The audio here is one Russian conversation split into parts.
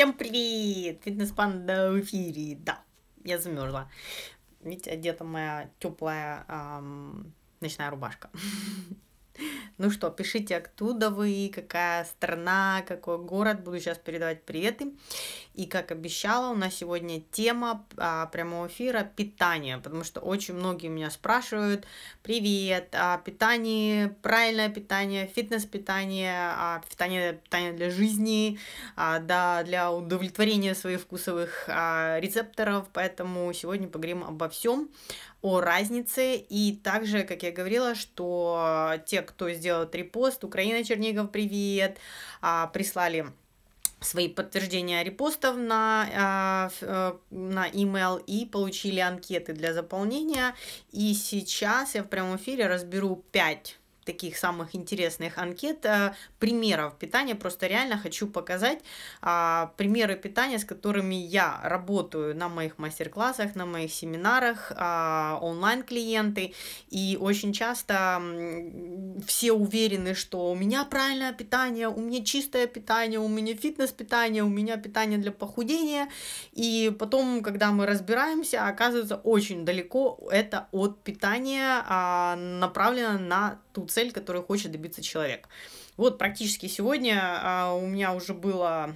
Всем привет! Фитнес-панда в эфире. Да, я замерзла. Видите, одета моя теплая эм, ночная рубашка. Ну что, пишите, оттуда вы, какая страна, какой город. Буду сейчас передавать приветы. И, как обещала, у нас сегодня тема а, прямого эфира питание, потому что очень многие меня спрашивают, привет, а питание, правильное питание, фитнес-питание, а питание, питание для жизни, а, да, для удовлетворения своих вкусовых а, рецепторов, поэтому сегодня поговорим обо всем, о разнице, и также, как я говорила, что те, кто сделал делают репост, Украина Чернигов, привет, а, прислали свои подтверждения репостов на, а, э, на email и получили анкеты для заполнения. И сейчас я в прямом эфире разберу 5 таких самых интересных анкет, э, примеров питания. Просто реально хочу показать а, примеры питания, с которыми я работаю на моих мастер-классах, на моих семинарах, а, онлайн-клиенты. И очень часто все уверены, что у меня правильное питание, у меня чистое питание, у меня фитнес-питание, у меня питание для похудения. И потом, когда мы разбираемся, оказывается, очень далеко это от питания, а, направлено на ту цель, которую хочет добиться человек. Вот практически сегодня а, у меня уже было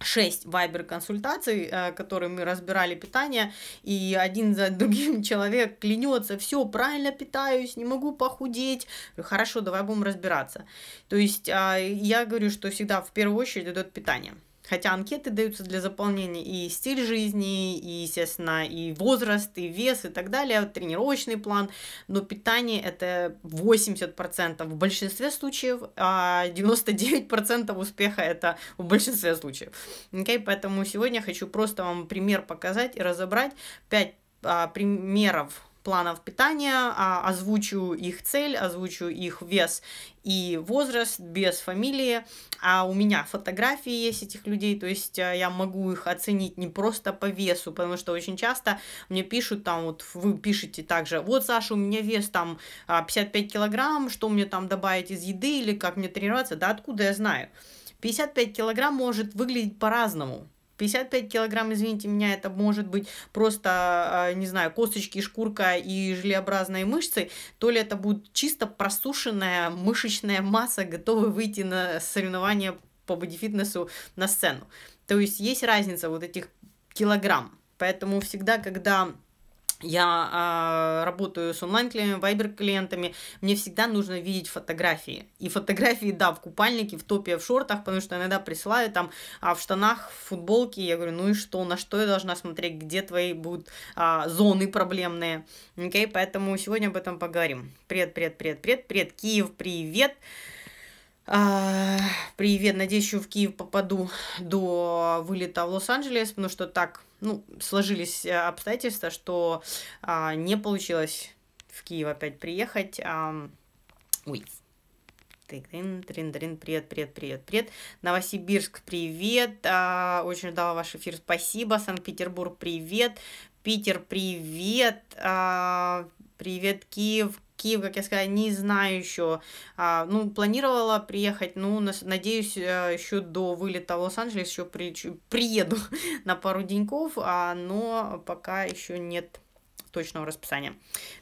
6 вайбер-консультаций, э, которые мы разбирали питание, и один за другим человек клянется, все, правильно питаюсь, не могу похудеть, хорошо, давай будем разбираться. То есть а, я говорю, что всегда в первую очередь идет питание. Хотя анкеты даются для заполнения и стиль жизни, и, естественно, и возраст, и вес, и так далее, тренировочный план, но питание это 80%. В большинстве случаев, а 99% успеха это в большинстве случаев. Okay? Поэтому сегодня хочу просто вам пример показать и разобрать 5 а, примеров планов питания, а, озвучу их цель, озвучу их вес и возраст, без фамилии. А у меня фотографии есть этих людей, то есть э, я могу их оценить не просто по весу, потому что очень часто мне пишут там, вот вы пишете также, вот, Саша, у меня вес там 55 а, килограмм, что мне там добавить из еды или как мне тренироваться, да откуда я знаю? 55 килограмм может выглядеть по-разному. 55 килограмм, извините меня, это может быть просто, а, а, не знаю, косточки, шкурка и желеобразные мышцы, то ли это будет чисто просушенная мышечная масса, готовая выйти на соревнования по бодифитнесу на сцену. То есть есть разница вот этих килограмм. Поэтому всегда, когда я э, работаю с онлайн-клиентами, вайбер-клиентами, мне всегда нужно видеть фотографии. И фотографии, да, в купальнике, в топе, в шортах, потому что иногда присылают там а в штанах, в футболке. Я говорю, ну и что, на что я должна смотреть, где твои будут а, зоны проблемные. Окей, okay? поэтому сегодня об этом поговорим. Привет, привет, привет, привет, привет, Киев, привет. А, привет, надеюсь, еще в Киев попаду до вылета в Лос-Анджелес, потому что так ну, сложились э, обстоятельства, что а, не получилось в Киев опять приехать. А, ой, Трин, трин, трин, привет, привет, привет, привет. Новосибирск, привет. А, очень ждала ваш эфир, спасибо. Санкт-Петербург, привет. Питер, привет. А, привет, Киев. Киев, как я сказала, не знаю еще. А, ну, планировала приехать, ну, надеюсь, э, еще до вылета в Лос-Анджелес еще прилечу, приеду на пару деньков, а, но пока еще нет точного расписания.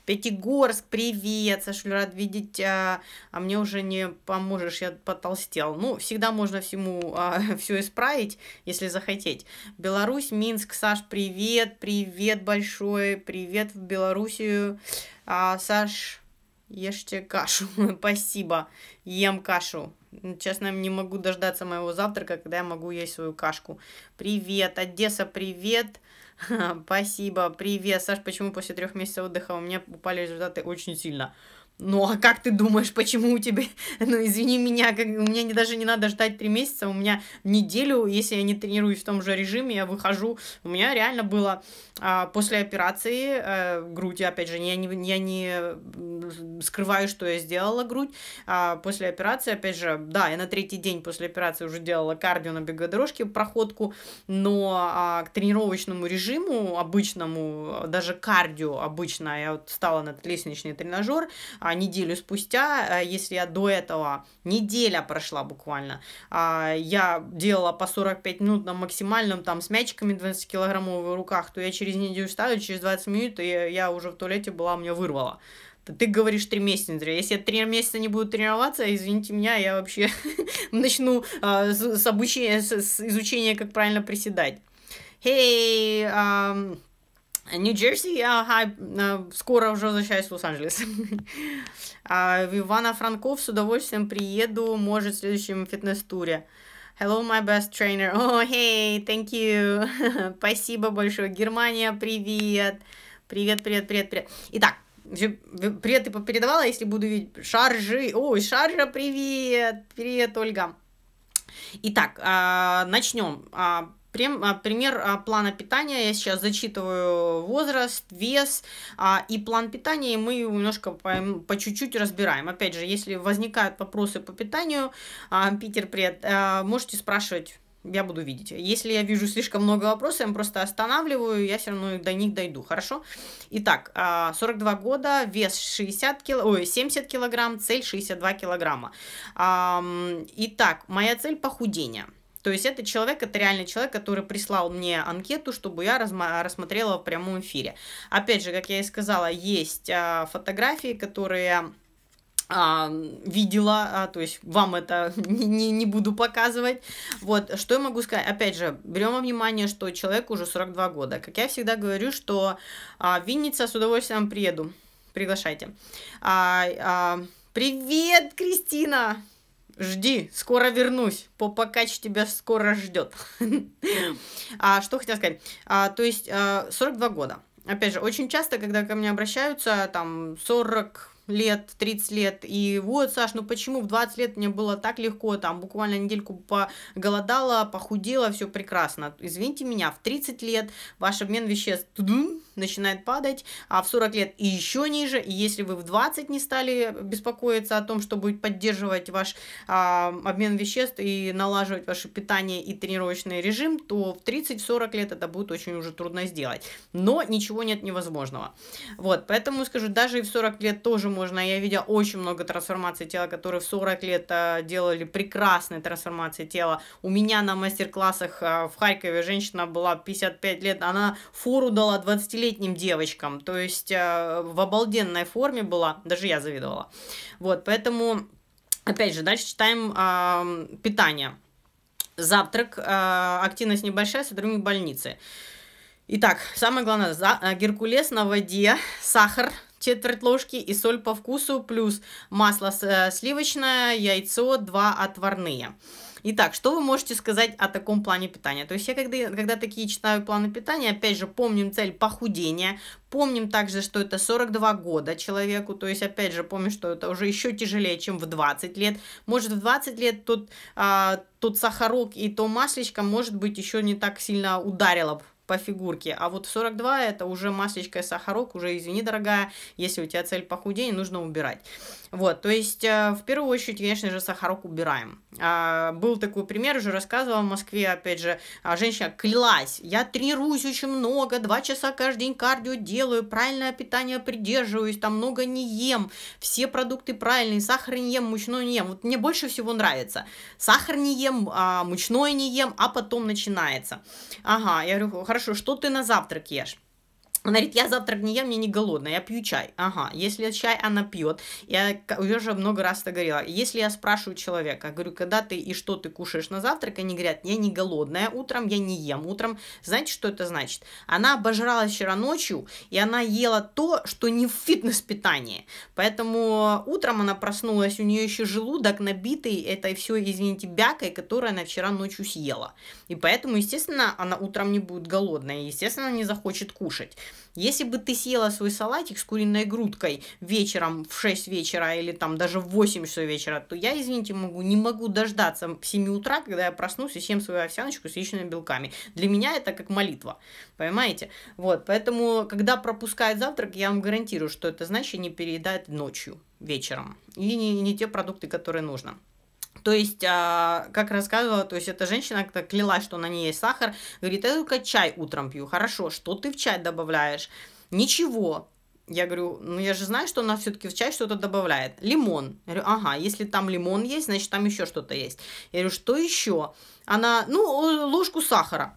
Пятигорск, привет, Саша, рад видеть, а, а мне уже не поможешь, я потолстел. Ну, всегда можно всему, а, все исправить, если захотеть. Беларусь, Минск, Саш, привет, привет большой, привет в Белоруссию. А, Саш, Ешьте кашу. Спасибо. Ем кашу. Честно, не могу дождаться моего завтрака, когда я могу есть свою кашку. Привет, Одесса, привет. Спасибо, привет. Саш, почему после трех месяцев отдыха у меня упали результаты очень сильно? Ну а как ты думаешь, почему у тебя... Ну извини меня, как... у меня не, даже не надо ждать три месяца, у меня неделю, если я не тренируюсь в том же режиме, я выхожу. У меня реально было а, после операции а, грудь, опять же, я не, я не скрываю, что я сделала грудь. А, после операции, опять же, да, я на третий день после операции уже делала кардио на беговой проходку, но а, к тренировочному режиму обычному, даже кардио обычно, я вот стала на лестничный тренажер, а а, неделю спустя, а, если я до этого, неделя прошла буквально, а, я делала по 45 минут на максимальном, там, с мячиками 20-килограммовых в руках, то я через неделю встаю, через 20 минут я, уже в туалете была, у меня вырвало. Ты говоришь три месяца, Если я три месяца не буду тренироваться, извините меня, я вообще начну с, обучения, с, изучения, как правильно приседать. Hey, um... А Нью-Джерси, я ага, скоро уже возвращаюсь в Лос-Анджелес. А, в Ивана Франков с удовольствием приеду, может, в следующем фитнес-туре. Hello, my best trainer. Oh, hey, thank you. Спасибо большое. Германия, привет. Привет, привет, привет, привет. Итак, привет ты передавала, если буду видеть шаржи. Ой, шаржа, привет. Привет, Ольга. Итак, а, начнем а, пример а, плана питания, я сейчас зачитываю возраст, вес а, и план питания, и мы немножко по чуть-чуть разбираем. Опять же, если возникают вопросы по питанию, Питер, привет, можете спрашивать я буду видеть. Если я вижу слишком много вопросов, я просто останавливаю, я все равно до них дойду, хорошо? Итак, 42 года, вес 60 кило, ой, 70 килограмм, цель 62 килограмма. Итак, моя цель похудения. То есть это человек, это реальный человек, который прислал мне анкету, чтобы я рассмотрела в прямом эфире. Опять же, как я и сказала, есть а, фотографии, которые а, видела, а, то есть вам это не, не, не буду показывать. Вот, что я могу сказать? Опять же, берем во внимание, что человек уже 42 года. Как я всегда говорю, что а, Винница с удовольствием приеду. Приглашайте. А, а, привет, Кристина! Жди, скоро вернусь. Попокач тебя скоро ждет. А что хотел сказать? А, то есть а, 42 года. Опять же, очень часто, когда ко мне обращаются, там 40 лет, 30 лет, и вот, Саш, ну почему в 20 лет мне было так легко, там буквально недельку поголодала, похудела, все прекрасно. Извините меня, в 30 лет ваш обмен веществ начинает падать, а в 40 лет и еще ниже. И если вы в 20 не стали беспокоиться о том, что будет поддерживать ваш а, обмен веществ и налаживать ваше питание и тренировочный режим, то в 30-40 лет это будет очень уже трудно сделать. Но ничего нет невозможного. Вот, поэтому скажу, даже и в 40 лет тоже можно. Я видела очень много трансформаций тела, которые в 40 лет а, делали прекрасные трансформации тела. У меня на мастер-классах а, в Харькове женщина была 55 лет, она фору дала 20 летним девочкам. То есть э, в обалденной форме была, даже я завидовала. Вот, поэтому, опять же, дальше читаем э, питание. Завтрак, э, активность небольшая, сотрудник больницы. Итак, самое главное, за, э, геркулес на воде, сахар, четверть ложки и соль по вкусу, плюс масло э, сливочное, яйцо, два отварные. Итак, что вы можете сказать о таком плане питания? То есть я когда, когда такие читаю планы питания, опять же, помним цель похудения, помним также, что это 42 года человеку, то есть опять же, помним, что это уже еще тяжелее, чем в 20 лет. Может, в 20 лет тот, а, тот сахарок и то маслечко, может быть, еще не так сильно ударило по фигурке. А вот в 42 это уже маслечко и сахарок, уже, извини, дорогая, если у тебя цель похудения, нужно убирать. Вот, то есть, э, в первую очередь, конечно же, сахарок убираем. А, был такой пример, уже рассказывала в Москве, опять же, а, женщина клялась, я тренируюсь очень много, два часа каждый день кардио делаю, правильное питание придерживаюсь, там много не ем, все продукты правильные, сахар не ем, мучной не ем. Вот мне больше всего нравится. Сахар не ем, а мучное не ем, а потом начинается. Ага, я говорю, хорошо, что ты на завтрак ешь? Она говорит, я завтрак не ем, мне не голодно я пью чай. Ага, если чай она пьет, я уже много раз это говорила, если я спрашиваю человека, говорю, когда ты и что ты кушаешь на завтрак, они говорят, я не голодная, утром я не ем, утром, знаете, что это значит? Она обожралась вчера ночью, и она ела то, что не в фитнес-питании, поэтому утром она проснулась, у нее еще желудок набитый этой все, извините, бякой, которую она вчера ночью съела, и поэтому, естественно, она утром не будет голодная, и, естественно, не захочет кушать. Если бы ты съела свой салатик с куриной грудкой вечером в 6 вечера или там даже в 8 часов вечера, то я, извините, могу, не могу дождаться в 7 утра, когда я проснусь и съем свою овсяночку с яичными белками. Для меня это как молитва, понимаете? Вот, поэтому, когда пропускает завтрак, я вам гарантирую, что это значит не переедает ночью, вечером. И не, не те продукты, которые нужно. То есть, а, как рассказывала, то есть эта женщина как-то клялась, что на ней есть сахар, говорит, я только чай утром пью, хорошо, что ты в чай добавляешь? Ничего, я говорю, ну я же знаю, что она все-таки в чай что-то добавляет. Лимон. Я говорю, ага, если там лимон есть, значит там еще что-то есть. Я говорю, что еще? Она, ну, э, ложку сахара.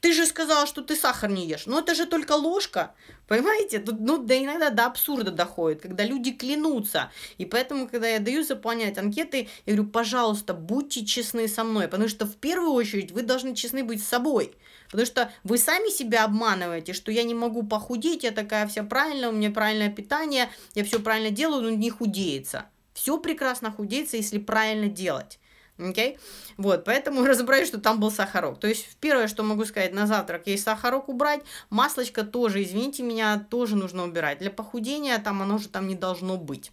Ты же сказала, что ты сахар не ешь. Но «Ну, это же только ложка. Понимаете? Ну, да иногда до абсурда доходит, когда люди клянутся. И поэтому, когда я даю заполнять анкеты, я говорю, пожалуйста, будьте честны со мной, потому что в первую очередь вы должны честны быть с собой. Потому что вы сами себя обманываете, что я не могу похудеть, я такая вся правильная, у меня правильное питание, я все правильно делаю, но не худеется. Все прекрасно худеется, если правильно делать. Окей? Okay? Вот, поэтому разобрались, что там был сахарок. То есть, первое, что могу сказать на завтрак, есть сахарок убрать. Маслочка тоже, извините меня, тоже нужно убирать. Для похудения там оно же там не должно быть.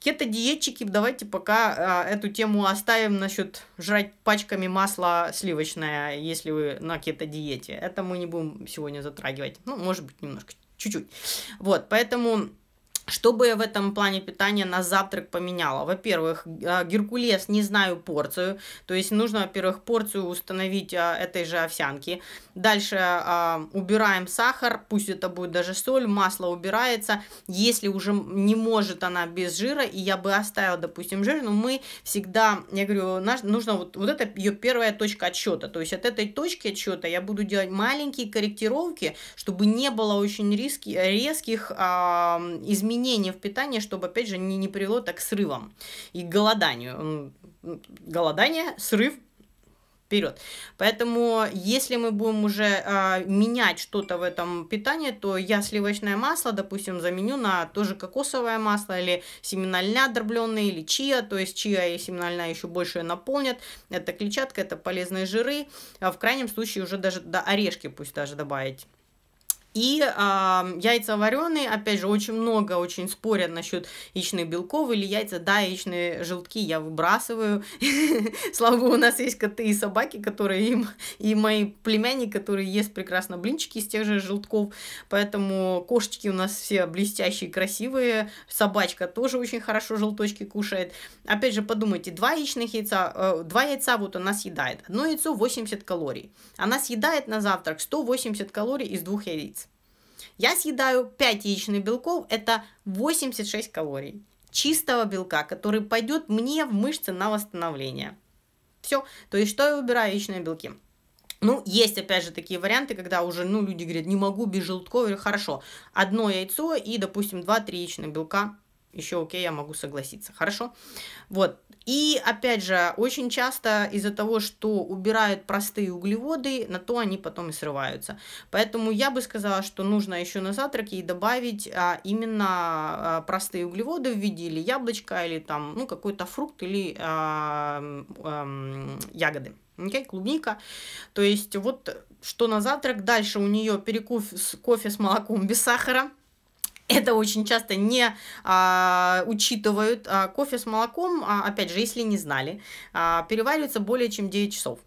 Кето-диетчики, давайте пока а, эту тему оставим насчет жрать пачками масло сливочное, если вы на кето-диете. Это мы не будем сегодня затрагивать. Ну, может быть, немножко, чуть-чуть. Вот, поэтому что бы я в этом плане питания на завтрак поменяла? Во-первых, а, геркулес не знаю порцию, то есть нужно, во-первых, порцию установить а, этой же овсянки. Дальше а, убираем сахар, пусть это будет даже соль, масло убирается. Если уже не может она без жира, и я бы оставила, допустим, жир, но мы всегда, я говорю, наш, нужно вот, вот это ее первая точка отсчета, то есть от этой точки отсчета я буду делать маленькие корректировки, чтобы не было очень риски, резких изменений изменения в питании, чтобы, опять же, не, не привело так к срывам и к голоданию. Голодание, срыв, вперед. Поэтому, если мы будем уже э, менять что-то в этом питании, то я сливочное масло, допустим, заменю на тоже кокосовое масло или семена льна дробленые, или чиа, то есть чиа и семена льна еще больше наполнят. Это клетчатка, это полезные жиры, а в крайнем случае уже даже до орешки пусть даже добавить. И э, яйца вареные, опять же, очень много очень спорят насчет яичных белков или яйца. Да, яичные желтки я выбрасываю. Слава богу, у нас есть коты и собаки, которые им, и мои племянники, которые ест прекрасно блинчики из тех же желтков. Поэтому кошечки у нас все блестящие, красивые. Собачка тоже очень хорошо желточки кушает. Опять же, подумайте, два яичных яйца, э, два яйца вот она съедает. Одно яйцо 80 калорий. Она съедает на завтрак 180 калорий из двух яиц. Я съедаю 5 яичных белков, это 86 калорий чистого белка, который пойдет мне в мышцы на восстановление. Все, то есть что я выбираю яичные белки? Ну, есть, опять же, такие варианты, когда уже, ну, люди говорят, не могу без желтков, или хорошо, одно яйцо и, допустим, 2-3 яичных белка, еще окей, я могу согласиться, хорошо? Вот, и опять же, очень часто из-за того, что убирают простые углеводы, на то они потом и срываются. Поэтому я бы сказала, что нужно еще на завтраке и добавить а, именно а, простые углеводы в виде или яблочка, или там, ну, какой-то фрукт, или а, а, ягоды. Okay, клубника. То есть вот что на завтрак. Дальше у нее перекус кофе с молоком без сахара это очень часто не а, учитывают. А, кофе с молоком, а, опять же, если не знали, а, переваривается более чем 9 часов.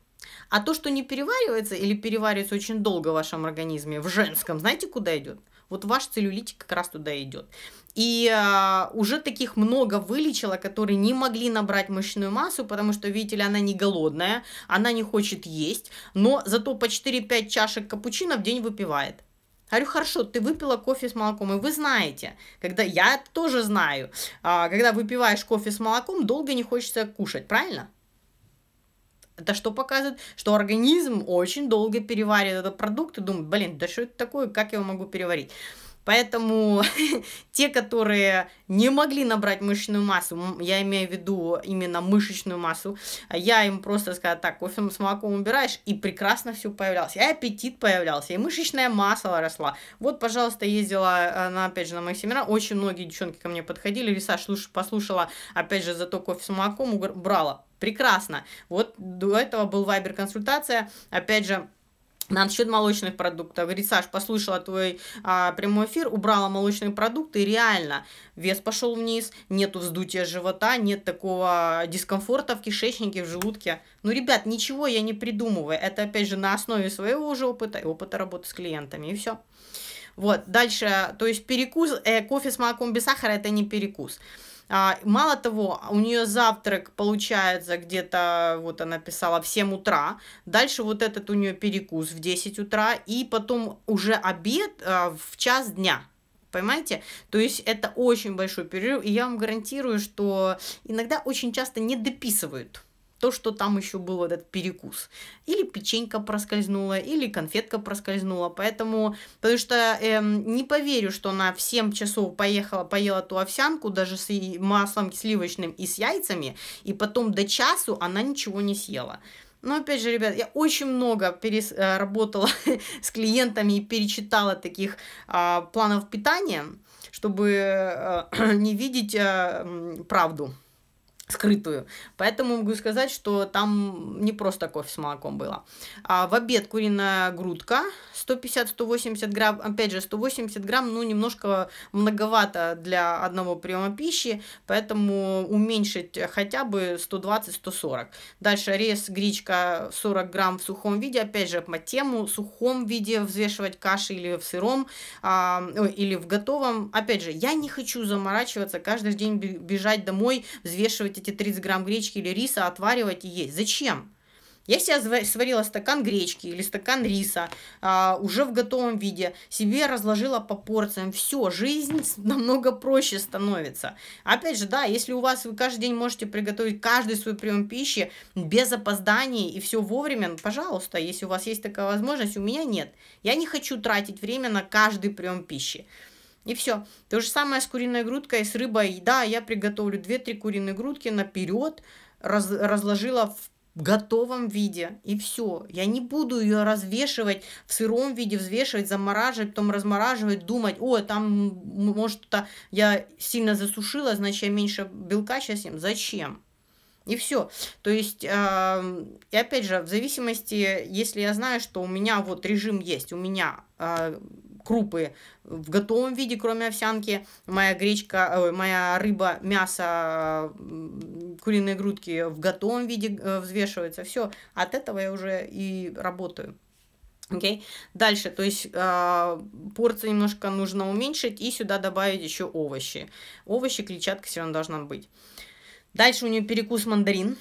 А то, что не переваривается или переваривается очень долго в вашем организме, в женском, знаете, куда идет? Вот ваш целлюлитик как раз туда идет. И э, уже таких много вылечила, которые не могли набрать мышечную массу, потому что, видите ли, она не голодная, она не хочет есть, но зато по 4-5 чашек капучино в день выпивает. Говорю, хорошо, ты выпила кофе с молоком, и вы знаете, когда я тоже знаю, а, когда выпиваешь кофе с молоком, долго не хочется кушать, правильно? Это что показывает? Что организм очень долго переваривает этот продукт и думает, блин, да что это такое, как я его могу переварить? Поэтому те, которые не могли набрать мышечную массу, я имею в виду именно мышечную массу, я им просто сказала, так, кофе с молоком убираешь, и прекрасно все появлялось. И аппетит появлялся, и мышечная масса росла. Вот, пожалуйста, ездила, э, на, опять же, на мои семинары, очень многие девчонки ко мне подходили, Лиса послушала, опять же, зато кофе с молоком брала. Прекрасно. Вот до этого был вайбер-консультация, опять же, Насчет молочных продуктов. Говорит, Саш, послушала твой а, прямой эфир, убрала молочные продукты, и реально вес пошел вниз, нету вздутия живота, нет такого дискомфорта в кишечнике, в желудке. Ну, ребят, ничего я не придумываю. Это, опять же, на основе своего уже опыта и опыта работы с клиентами, и все. Вот, дальше, то есть перекус, э, кофе с молоком без сахара – это не Перекус. А, мало того, у нее завтрак получается где-то, вот она писала, в 7 утра. Дальше вот этот у нее перекус в 10 утра. И потом уже обед а, в час дня. Понимаете? То есть это очень большой перерыв. И я вам гарантирую, что иногда очень часто не дописывают то, что там еще был этот перекус. Или печенька проскользнула, или конфетка проскользнула. Поэтому, потому что эм, не поверю, что она в 7 часов поехала, поела ту овсянку, даже с маслом сливочным и с яйцами, и потом до часу она ничего не съела. Но опять же, ребят, я очень много перес... Э, работала с клиентами и перечитала таких а, планов питания, чтобы а, не видеть а, правду скрытую. Поэтому могу сказать, что там не просто кофе с молоком было. А в обед куриная грудка 150-180 грамм. Опять же, 180 грамм, ну, немножко многовато для одного приема пищи, поэтому уменьшить хотя бы 120-140. Дальше рез, гречка 40 грамм в сухом виде. Опять же, по тему в сухом виде взвешивать каши или в сыром, а, или в готовом. Опять же, я не хочу заморачиваться, каждый день бежать домой, взвешивать выкапывать эти 30 грамм гречки или риса, отваривать и есть. Зачем? Я себе сварила стакан гречки или стакан риса а, уже в готовом виде, себе разложила по порциям, все, жизнь намного проще становится. Опять же, да, если у вас вы каждый день можете приготовить каждый свой прием пищи без опозданий и все вовремя, ну, пожалуйста, если у вас есть такая возможность, у меня нет. Я не хочу тратить время на каждый прием пищи. И все. То же самое с куриной грудкой, с рыбой. Да, я приготовлю 2-3 куриные грудки наперед, раз, разложила в готовом виде. И все. Я не буду ее развешивать в сыром виде, взвешивать, замораживать, потом размораживать, думать, о, там, может, то я сильно засушила, значит, я меньше белка сейчас ем. Зачем? И все. То есть, э, и опять же, в зависимости, если я знаю, что у меня вот режим есть, у меня э, крупы в готовом виде, кроме овсянки, моя гречка, моя рыба, мясо, куриные грудки в готовом виде э, взвешиваются. Все, от этого я уже и работаю. Окей, okay. дальше, то есть э, а, порции немножко нужно уменьшить и сюда добавить еще овощи. Овощи, клетчатка все равно должна быть. Дальше у нее перекус мандарин.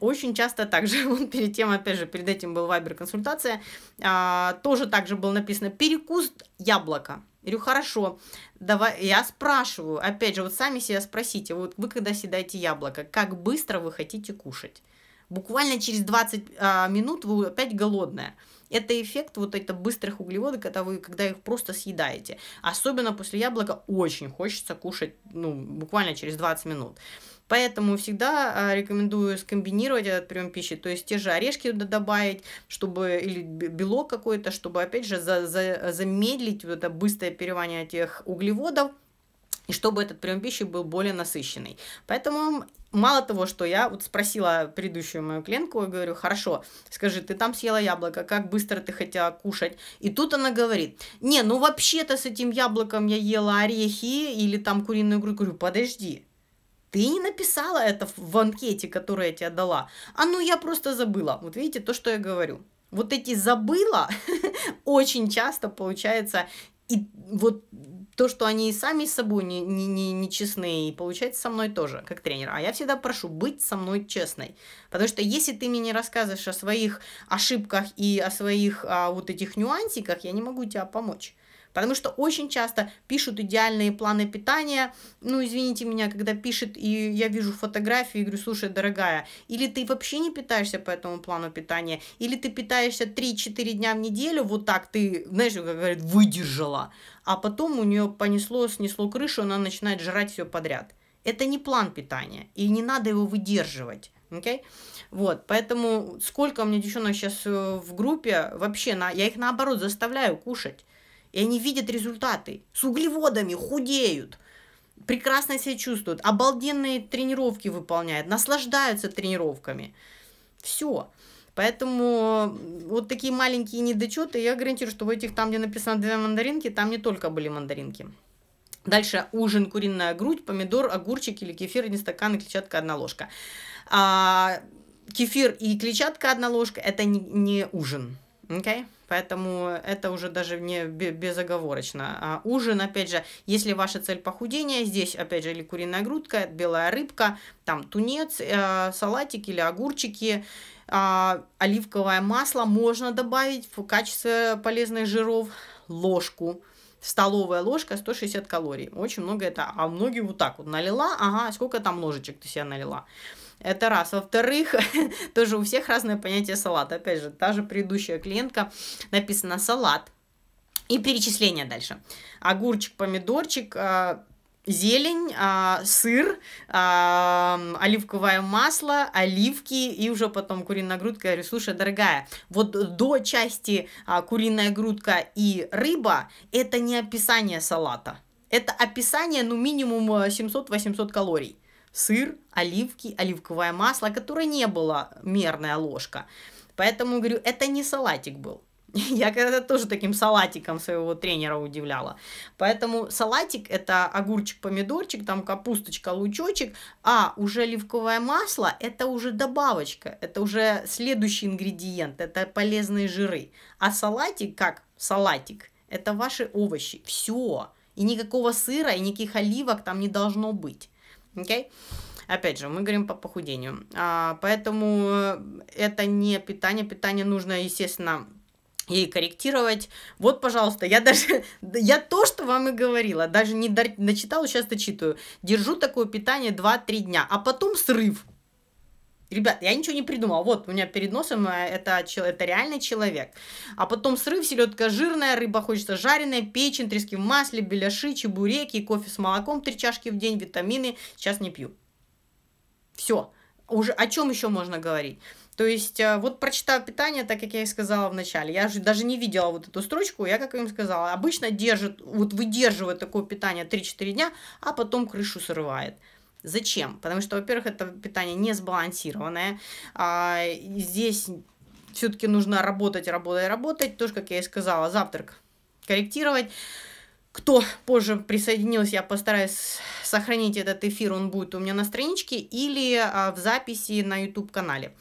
Очень часто также, вот перед тем, опять же, перед этим был вайбер-консультация, а, тоже также было написано «перекус яблоко». Я говорю, хорошо, давай, я спрашиваю, опять же, вот сами себя спросите, вот вы когда съедаете яблоко, как быстро вы хотите кушать? Буквально через 20 а, минут вы опять голодная. Это эффект вот это быстрых углеводов, когда вы, когда их просто съедаете. Особенно после яблока очень хочется кушать, ну, буквально через 20 минут. Поэтому всегда а, рекомендую скомбинировать этот прием пищи, то есть те же орешки туда добавить, чтобы или белок какой-то, чтобы опять же за, за, замедлить вот это быстрое переваривание этих углеводов и чтобы этот прием пищи был более насыщенный. Поэтому мало того, что я вот спросила предыдущую мою клиентку, я говорю, хорошо, скажи, ты там съела яблоко, как быстро ты хотела кушать? И тут она говорит, не, ну вообще-то с этим яблоком я ела орехи или там куриную грудь. Говорю, подожди, ты не написала это в анкете, которую я тебе дала. А ну я просто забыла. Вот видите, то, что я говорю. Вот эти забыла очень часто получается и вот то, что они и сами с собой не, не, не, не честны, и получается со мной тоже, как тренер. А я всегда прошу быть со мной честной. Потому что если ты мне не рассказываешь о своих ошибках и о своих а, вот этих нюансиках, я не могу тебе помочь. Потому что очень часто пишут идеальные планы питания. Ну, извините меня, когда пишет, и я вижу фотографию и говорю, слушай, дорогая, или ты вообще не питаешься по этому плану питания, или ты питаешься 3-4 дня в неделю, вот так ты, знаешь, как говорят, выдержала. А потом у нее понесло, снесло крышу, она начинает жрать все подряд. Это не план питания, и не надо его выдерживать. Okay? Вот, поэтому сколько у меня девчонок сейчас э, в группе, вообще, на, я их наоборот заставляю кушать. И они видят результаты. С углеводами худеют, прекрасно себя чувствуют, обалденные тренировки выполняют, наслаждаются тренировками. Все. Поэтому вот такие маленькие недочеты, я гарантирую, что в этих, там, где написано две мандаринки, там не только были мандаринки. Дальше ужин, куриная грудь, помидор, огурчик или кефир, один стакан и клетчатка, одна ложка. А, кефир и клетчатка, одна ложка, это не, не ужин. Okay? Поэтому это уже даже не безоговорочно. А ужин, опять же, если ваша цель похудения, здесь, опять же, или куриная грудка, белая рыбка, там тунец, э, салатик или огурчики, э, оливковое масло можно добавить в качестве полезных жиров ложку столовая ложка 160 калорий. Очень много это. А многие вот так вот налила. Ага, сколько там ложечек ты себя налила? Это раз. Во-вторых, тоже у всех разное понятие салата. Опять же, та же предыдущая клиентка написана салат. И перечисление дальше. Огурчик, помидорчик, а, зелень, а, сыр, а, оливковое масло, оливки и уже потом куриная грудка. Я говорю, слушай, дорогая, вот до части куриная грудка и рыба это не описание салата. Это описание, ну, минимум 700-800 калорий сыр, оливки, оливковое масло, которое не было мерная ложка. Поэтому говорю, это не салатик был. Я когда-то тоже таким салатиком своего тренера удивляла. Поэтому салатик это огурчик, помидорчик, там капусточка, лучочек, а уже оливковое масло это уже добавочка, это уже следующий ингредиент, это полезные жиры. А салатик как салатик, это ваши овощи, все. И никакого сыра, и никаких оливок там не должно быть. Окей? Okay? Опять же, мы говорим по похудению. А, поэтому э, это не питание. Питание нужно, естественно, и корректировать. Вот, пожалуйста, я даже, я то, что вам и говорила, даже не дочитала, сейчас дочитаю. Держу такое питание 2-3 дня, а потом срыв. Ребят, я ничего не придумала. Вот, у меня перед носом э, это, это реальный человек. А потом срыв, селедка жирная, рыба хочется жареная, печень, трески в масле, беляши, чебуреки, кофе с молоком, три чашки в день, витамины. Сейчас не пью. Все. Уже о чем еще можно говорить? То есть, э, вот прочитав питание, так как я и сказала в начале, я же даже не видела вот эту строчку, я как им сказала, обычно держит, вот выдерживает такое питание 3-4 дня, а потом крышу срывает. Зачем? Потому что, во-первых, это питание не сбалансированное. А, здесь все-таки нужно работать, работать, работать. Тоже, как я и сказала, завтрак корректировать. Кто позже присоединился, я постараюсь сохранить этот эфир, он будет у меня на страничке или а, в записи на YouTube-канале.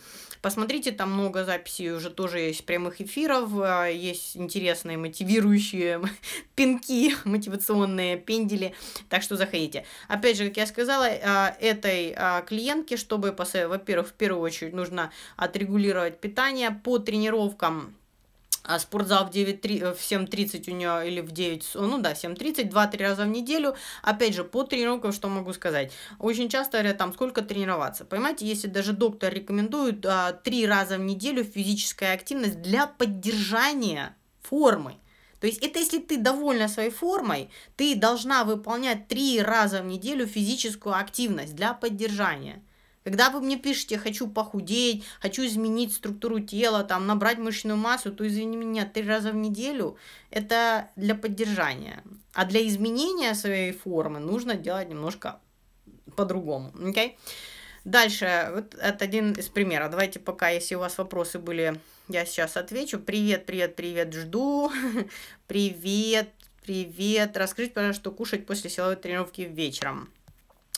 Посмотрите, там много записей уже тоже есть прямых эфиров, а, есть интересные мотивирующие пинки, мотивационные пендели, так что заходите. Опять же, как я сказала, а, этой а, клиентке, чтобы, во-первых, в первую очередь нужно отрегулировать питание по тренировкам, а спортзал в, 9, 3, э, в 7.30 у нее или в 9, ну да, 7.30, 2-3 раза в неделю. Опять же, по тренировкам что могу сказать? Очень часто говорят там, сколько тренироваться. Понимаете, если даже доктор рекомендует а, 3 раза в неделю физическая активность для поддержания формы. То есть это если ты довольна своей формой, ты должна выполнять три раза в неделю физическую активность для поддержания. Когда вы мне пишете «хочу похудеть», «хочу изменить структуру тела», там, «набрать мышечную массу», то, извини меня, три раза в неделю – это для поддержания. А для изменения своей формы нужно делать немножко по-другому. Okay? Дальше, вот это один из примеров. Давайте пока, если у вас вопросы были, я сейчас отвечу. Привет, привет, привет, жду. Привет, привет. Расскажите, пожалуйста, что кушать после силовой тренировки вечером.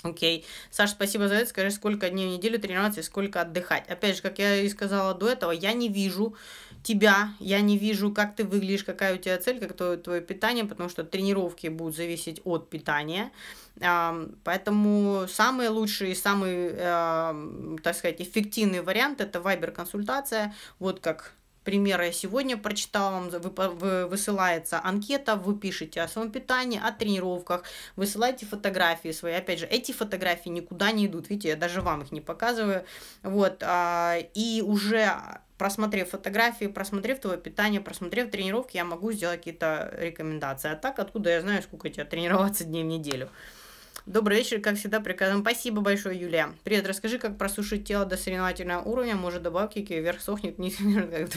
Окей. Okay. Саша, спасибо за это. Скажи, сколько дней в неделю тренироваться и сколько отдыхать. Опять же, как я и сказала до этого, я не вижу тебя, я не вижу, как ты выглядишь, какая у тебя цель, как твое, твое питание, потому что тренировки будут зависеть от питания. Поэтому самый лучший и самый, так сказать, эффективный вариант это вайбер-консультация. Вот как примеры я сегодня прочитала вам, высылается анкета, вы пишете о своем питании, о тренировках, высылаете фотографии свои. Опять же, эти фотографии никуда не идут, видите, я даже вам их не показываю. Вот, а, и уже а, просмотрев фотографии, просмотрев твое питание, просмотрев тренировки, я могу сделать какие-то рекомендации. А так, откуда я знаю, сколько тебя тренироваться дней в неделю? Добрый вечер, как всегда, прекрасно. Спасибо большое, Юлия. Привет, расскажи, как просушить тело до соревновательного уровня, может добавки, вверх сохнет, не как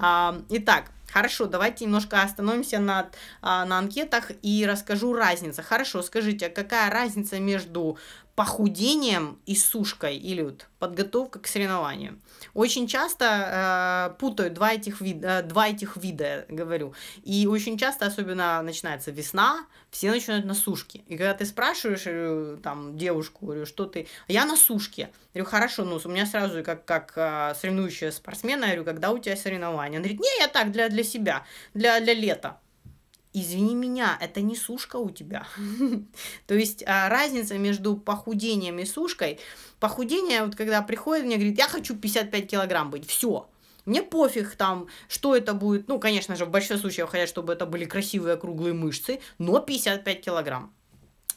а, Итак, хорошо, давайте немножко остановимся на, а, на анкетах и расскажу разницу. Хорошо, скажите, а какая разница между похудением и сушкой, или вот подготовка к соревнованию. Очень часто э, путаю два этих, вид, э, два этих вида, говорю. И очень часто, особенно начинается весна, все начинают на сушке. И когда ты спрашиваешь э, там девушку, говорю, что ты... «А я на сушке. Говорю, хорошо, ну, у меня сразу как, как э, соревнующая спортсмена, я говорю, когда у тебя соревнования? Она говорит, не, я так, для, для себя, для, для лета извини меня, это не сушка у тебя. То есть а, разница между похудением и сушкой, похудение, вот когда приходит мне, говорит, я хочу 55 килограмм быть, все, мне пофиг там, что это будет. Ну, конечно же, в большинстве случаев хотят, чтобы это были красивые круглые мышцы, но 55 килограмм.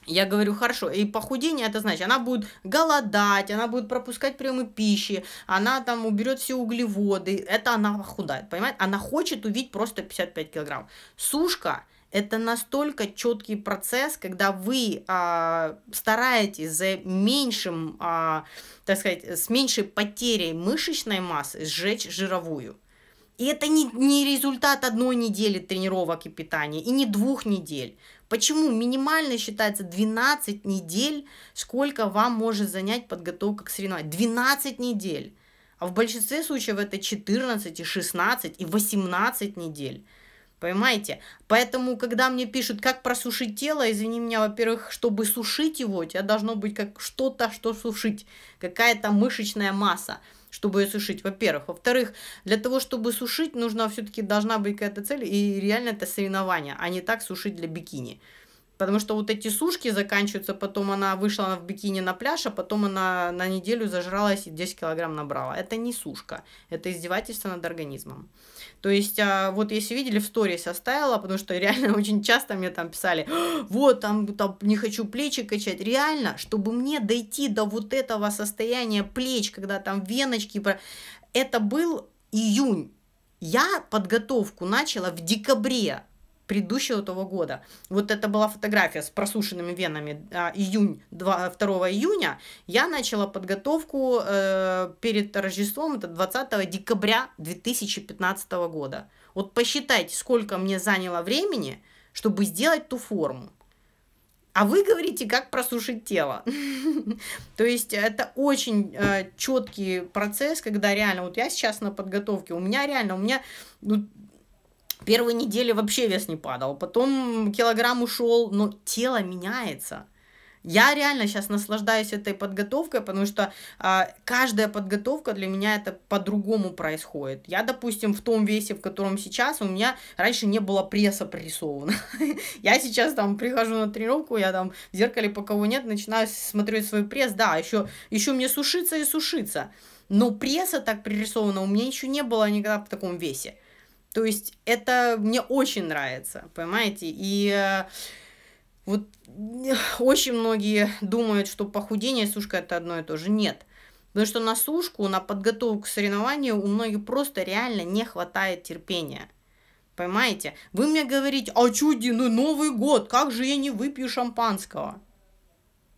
Я говорю, хорошо, и похудение это значит, она будет голодать, она будет пропускать приемы пищи, она там уберет все углеводы, это она похудает, понимаете? Она хочет увидеть просто 55 килограмм. Сушка это настолько четкий процесс, когда вы а, стараетесь за меньшим, а, так сказать, с меньшей потерей мышечной массы сжечь жировую. И это не, не результат одной недели тренировок и питания, и не двух недель. Почему минимально считается 12 недель, сколько вам может занять подготовка к соревнованиям? 12 недель. А в большинстве случаев это 14, и 16, и 18 недель. Понимаете? Поэтому, когда мне пишут, как просушить тело, извини меня, во-первых, чтобы сушить его, у тебя должно быть как что-то, что сушить, какая-то мышечная масса чтобы ее сушить, во-первых. Во-вторых, для того, чтобы сушить, нужно все-таки должна быть какая-то цель, и реально это соревнование, а не так сушить для бикини. Потому что вот эти сушки заканчиваются, потом она вышла в бикини на пляж, а потом она на неделю зажралась и 10 килограмм набрала. Это не сушка, это издевательство над организмом. То есть, а, вот если видели, в сторис оставила, потому что реально очень часто мне там писали, «А, вот, там, там не хочу плечи качать. Реально, чтобы мне дойти до вот этого состояния плеч, когда там веночки, это был июнь. Я подготовку начала в декабре, предыдущего того года. Вот это была фотография с просушенными венами А июнь, 2, 2 июня. Я начала подготовку э, перед Рождеством, это 20 декабря 2015 года. Вот посчитайте, сколько мне заняло времени, чтобы сделать ту форму. А вы говорите, как просушить тело. То есть это очень э, четкий процесс, когда реально, вот я сейчас на подготовке, у меня реально, у меня ну, Первые недели вообще вес не падал, потом килограмм ушел, но тело меняется. Я реально сейчас наслаждаюсь этой подготовкой, потому что э, каждая подготовка для меня это по-другому происходит. Я, допустим, в том весе, в котором сейчас, у меня раньше не было пресса прорисована. Я сейчас там прихожу на тренировку, я там в зеркале, пока его нет, начинаю смотреть свой пресс. Да, еще, еще мне сушиться и сушиться. Но пресса так пририсована у меня еще не было никогда в таком весе. То есть это мне очень нравится, понимаете? И э, вот очень многие думают, что похудение и сушка это одно и то же. Нет. Потому что на сушку, на подготовку к соревнованию у многих просто реально не хватает терпения. Понимаете? Вы мне говорите, а чуди, ну Новый год, как же я не выпью шампанского?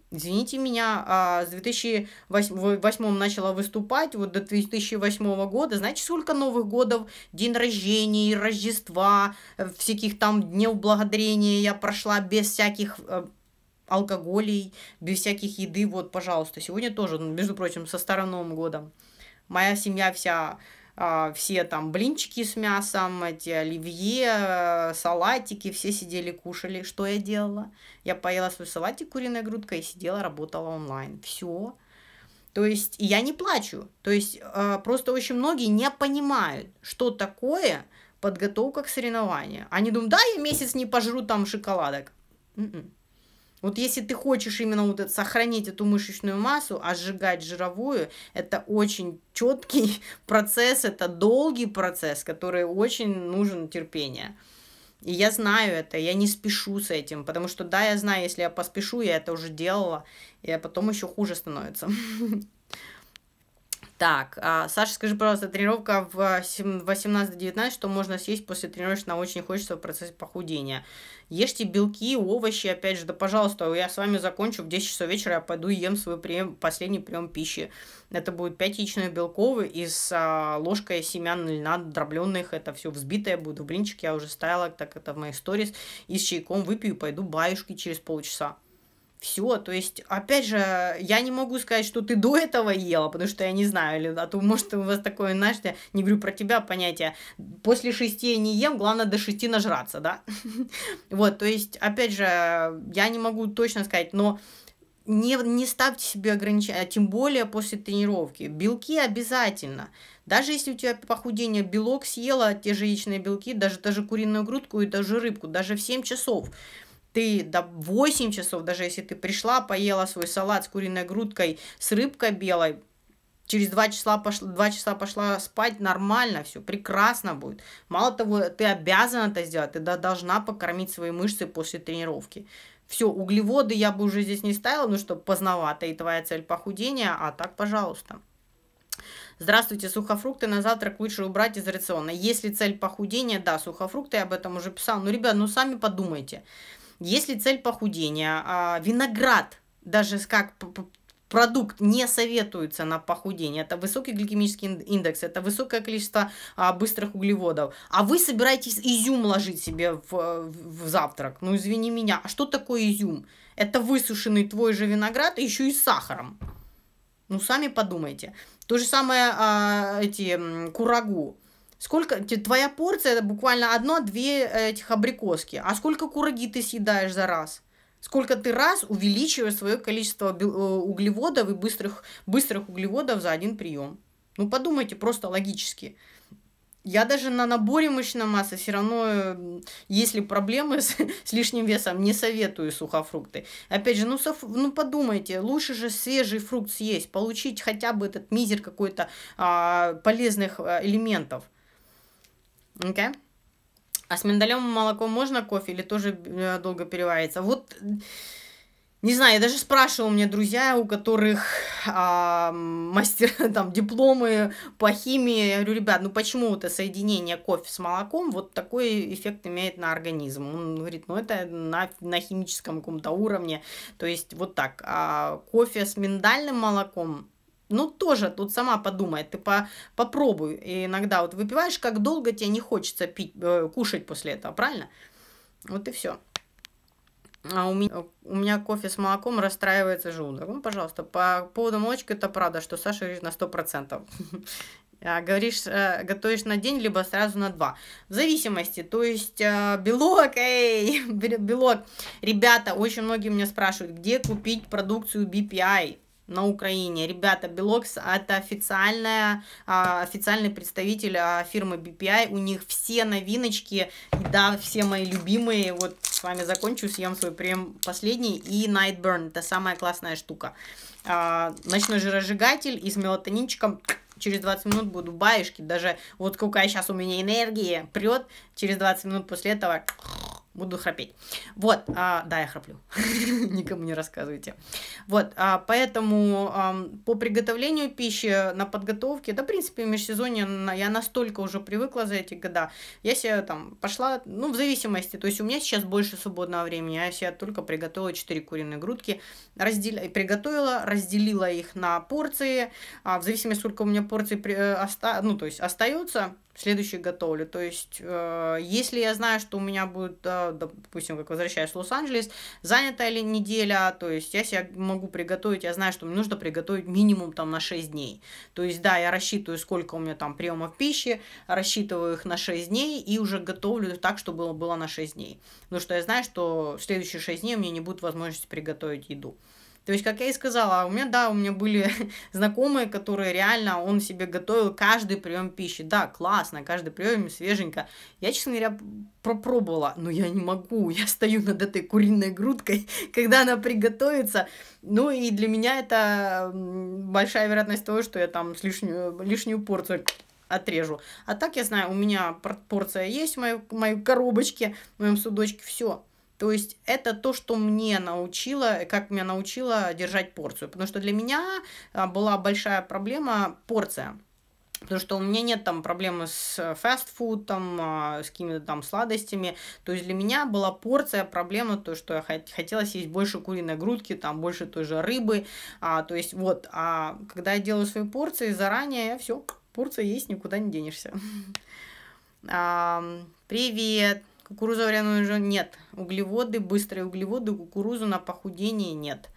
Извините меня, а с 2008 начала выступать, вот до 2008 года. Знаете, сколько новых годов, день рождения, Рождества, э, всяких там дней благодарения я прошла без всяких э, алкоголей, без всяких еды. Вот, пожалуйста, сегодня тоже, ну, между прочим, со Старым Новым Годом. Моя семья вся а, все там блинчики с мясом, эти оливье, э, салатики, все сидели, кушали. Что я делала? Я поела свой салатик куриная грудка и сидела, работала онлайн. Все. То есть я не плачу. То есть а, просто очень многие не понимают, что такое подготовка к соревнованию. Они думают, да, я месяц не пожру там шоколадок. Mm-mm. М-м. Вот если ты хочешь именно вот это, сохранить эту мышечную массу, а сжигать жировую, это очень четкий процесс, это долгий процесс, который очень нужен терпение. И я знаю это, я не спешу с этим, потому что да, я знаю, если я поспешу, я это уже делала, и потом еще хуже становится. Так, а, Саша, скажи, пожалуйста, тренировка в 18-19, что можно съесть после тренировочного очень хочется в процессе похудения. Ешьте белки, овощи, опять же, да пожалуйста, я с вами закончу в 10 часов вечера, я пойду и ем свой прием, последний прием пищи. Это будет 5 яичных белков и с а, ложкой семян льна дробленных, это все взбитое будет в блинчик, я уже ставила, так это в моих сторис, и с чайком выпью и пойду баюшки через полчаса. Все, то есть, опять же, я не могу сказать, что ты до этого ела, потому что я не знаю, или, а то, может, у вас такое, знаешь, я не говорю про тебя понятие, после шести я не ем, главное до шести нажраться, да? Вот, то есть, опять же, я не могу точно сказать, но не, не ставьте себе ограничения, а тем более после тренировки. Белки обязательно. Даже если у тебя похудение, белок съела, те же яичные белки, даже, даже куриную грудку и даже рыбку, даже в 7 часов – ты до 8 часов, даже если ты пришла, поела свой салат с куриной грудкой, с рыбкой белой, Через два часа, пошла, два часа пошла спать, нормально все, прекрасно будет. Мало того, ты обязана это сделать, ты должна покормить свои мышцы после тренировки. Все, углеводы я бы уже здесь не ставила, ну что поздновато, и твоя цель похудения, а так, пожалуйста. Здравствуйте, сухофрукты на завтрак лучше убрать из рациона. Если цель похудения, да, сухофрукты, я об этом уже писал. Ну, ребят, ну сами подумайте. Если цель похудения, а, виноград, даже как продукт не советуется на похудение. Это высокий гликемический индекс, это высокое количество а, быстрых углеводов. А вы собираетесь изюм ложить себе в, в завтрак. Ну, извини меня, а что такое изюм? Это высушенный твой же виноград, еще и с сахаром. Ну, сами подумайте. То же самое а, эти курагу. Сколько, твоя порция это буквально одно-две э, этих абрикоски. А сколько кураги ты съедаешь за раз? Сколько ты раз увеличиваешь свое количество э, углеводов и быстрых, быстрых углеводов за один прием? Ну подумайте просто логически. Я даже на наборе мышечной массы все равно, если проблемы с, с лишним весом, не советую сухофрукты. Опять же, ну, соф, ну подумайте, лучше же свежий фрукт съесть, получить хотя бы этот мизер какой-то а, полезных э, элементов – Okay? А с миндалем и молоком можно кофе или тоже э, долго переваривается? Вот, не знаю, я даже спрашивала у меня друзья, у которых а, мастер, там, дипломы по химии. Я говорю, ребят, ну почему это соединение кофе с молоком вот такой эффект имеет на организм? Он говорит, ну это на, на химическом каком-то уровне. То есть вот так. А кофе с миндальным молоком ну, тоже тут сама подумай, ты по, попробуй. И иногда вот выпиваешь, как долго тебе не хочется пить, э, кушать после этого, правильно? Вот и все. А у меня, у меня кофе с молоком расстраивается желудок. Ну, пожалуйста, по поводу молочка это правда, что Саша говорит на 100%. А говоришь, э, готовишь на день, либо сразу на два. В зависимости. То есть э, белок, эй, белок. Ребята, очень многие меня спрашивают, где купить продукцию BPI на Украине. Ребята, Belox это официальная, а, официальный представитель а, фирмы BPI. У них все новиночки, да, все мои любимые. Вот с вами закончу, съем свой прем последний. И Nightburn, это самая классная штука. А, ночной жиросжигатель и с мелатонинчиком через 20 минут буду баишки. Даже вот какая сейчас у меня энергия прет, через 20 минут после этого буду храпеть. Вот, а, да, я храплю. Никому не рассказывайте. Вот, а, поэтому а, по приготовлению пищи на подготовке, да, в принципе, в межсезонье я настолько уже привыкла за эти года. Я себе там пошла, ну, в зависимости, то есть у меня сейчас больше свободного времени. А я себе только приготовила 4 куриные грудки, раздел... приготовила, разделила их на порции, а, в зависимости, сколько у меня порций при... Э, оста... ну, то есть остается, следующий готовлю. То есть, э, если я знаю, что у меня будет, э, допустим, как возвращаюсь в Лос-Анджелес, занятая ли неделя, то есть я себя могу приготовить, я знаю, что мне нужно приготовить минимум там на 6 дней. То есть, да, я рассчитываю, сколько у меня там приемов пищи, рассчитываю их на 6 дней и уже готовлю так, чтобы было, было на 6 дней. Потому что я знаю, что в следующие 6 дней у меня не будет возможности приготовить еду. То есть, как я и сказала, а у меня, да, у меня были знакомые, которые реально он себе готовил каждый прием пищи. Да, классно, каждый прием свеженько. Я, честно говоря, пропробовала, но я не могу, я стою над этой куриной грудкой, когда она приготовится. Ну и для меня это большая вероятность того, что я там с лишнюю, лишнюю порцию отрежу. А так я знаю, у меня порция есть в моей, в моей коробочке, в моем судочке, все. То есть это то, что мне научило, как меня научило держать порцию. Потому что для меня а, была большая проблема порция. Потому что у меня нет там проблемы с фастфудом, а, с какими-то там сладостями. То есть для меня была порция проблема, то, что я хотела съесть больше куриной грудки, там больше той же рыбы. А, то есть вот, а когда я делаю свои порции заранее, я все, порция есть, никуда не денешься. Привет! Кукуруза вареную уже нет. Углеводы, быстрые углеводы, кукурузу на похудение нет.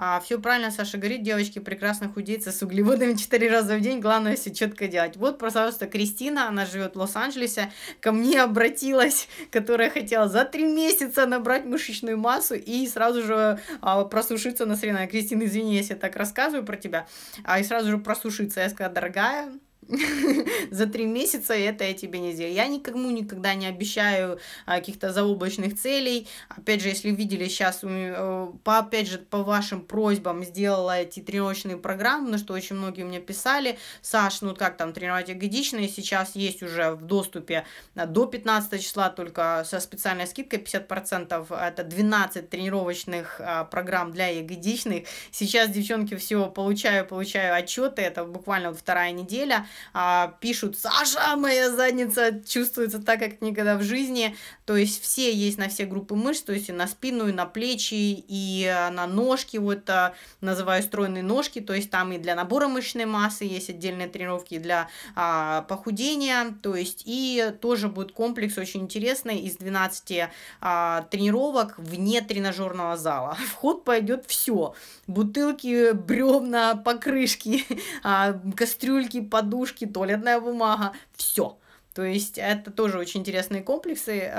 А, все правильно Саша говорит, девочки прекрасно худеются с углеводами 4 раза в день, главное все четко делать. Вот, пожалуйста, Кристина, она живет в Лос-Анджелесе, ко мне обратилась, которая хотела за 3 месяца набрать мышечную массу и сразу же а, просушиться на соревнования. Кристина, извини, если я так рассказываю про тебя, а, и сразу же просушиться. Я сказала, дорогая, за три месяца это я тебе не сделаю. Я никому никогда не обещаю а, каких-то заоблачных целей. Опять же, если видели сейчас, э, по, опять же, по вашим просьбам сделала эти тренировочные программы, на что очень многие мне писали. Саш, ну как там тренировать ягодичные? Сейчас есть уже в доступе а, до 15 числа, только со специальной скидкой 50%. Это 12 тренировочных а, программ для ягодичных. Сейчас, девчонки, все получаю, получаю отчеты. Это буквально вот вторая неделя а, пишут «Саша, моя задница чувствуется так, как никогда в жизни». То есть все есть на все группы мышц, то есть и на спину, и на плечи, и э, на ножки, вот а, называю стройные ножки, то есть там и для набора мышечной массы есть отдельные тренировки, для а, похудения, то есть и тоже будет комплекс очень интересный из 12 а, тренировок вне тренажерного зала. Вход пойдет все. Бутылки, бревна, покрышки, а, кастрюльки, подушки, игрушки, туалетная бумага, все. То есть это тоже очень интересные комплексы.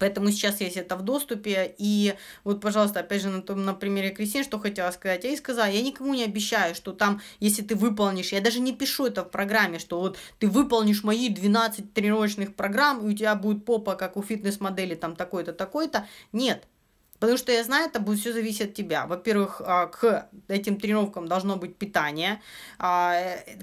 Поэтому сейчас есть это в доступе. И вот, пожалуйста, опять же, на, том, на примере Кристин, что хотела сказать. Я ей сказала, я никому не обещаю, что там, если ты выполнишь, я даже не пишу это в программе, что вот ты выполнишь мои 12 тренировочных программ, и у тебя будет попа, как у фитнес-модели, там такой-то, такой-то. Нет, Потому что я знаю, это будет все зависеть от тебя. Во-первых, а, к этим тренировкам должно быть питание, а,